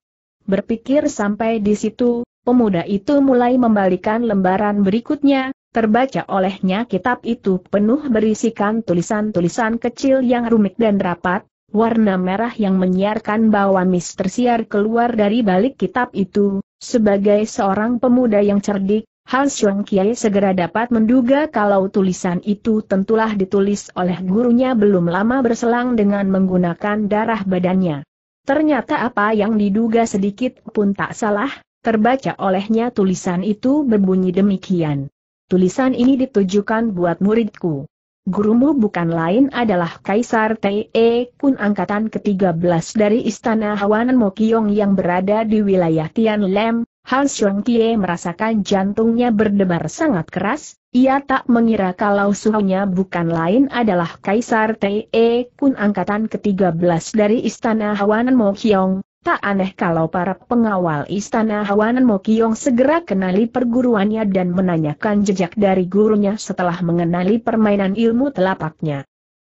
Berpikir sampai di situ, pemuda itu mulai membalikan lembaran berikutnya, terbaca olehnya kitab itu penuh berisikan tulisan-tulisan kecil yang rumit dan rapat, warna merah yang menyiarkan bahwa mis tersiar keluar dari balik kitab itu, sebagai seorang pemuda yang cerdik, Hal Xiong Kiai segera dapat menduga kalau tulisan itu tentulah ditulis oleh gurunya belum lama berselang dengan menggunakan darah badannya. Ternyata apa yang diduga sedikit pun tak salah, terbaca olehnya tulisan itu berbunyi demikian. Tulisan ini ditujukan buat muridku. Gurumu bukan lain adalah Kaisar T.E. Kun Angkatan ke-13 dari Istana Hawanan Mokyong yang berada di wilayah Tianlem, Han Tie merasakan jantungnya berdebar sangat keras, ia tak mengira kalau suhunya bukan lain adalah Kaisar Te e Kun angkatan ke-13 dari Istana Hawanan Mokyong. Tak aneh kalau para pengawal Istana Hawanan Mokyong segera kenali perguruannya dan menanyakan jejak dari gurunya setelah mengenali permainan ilmu telapaknya.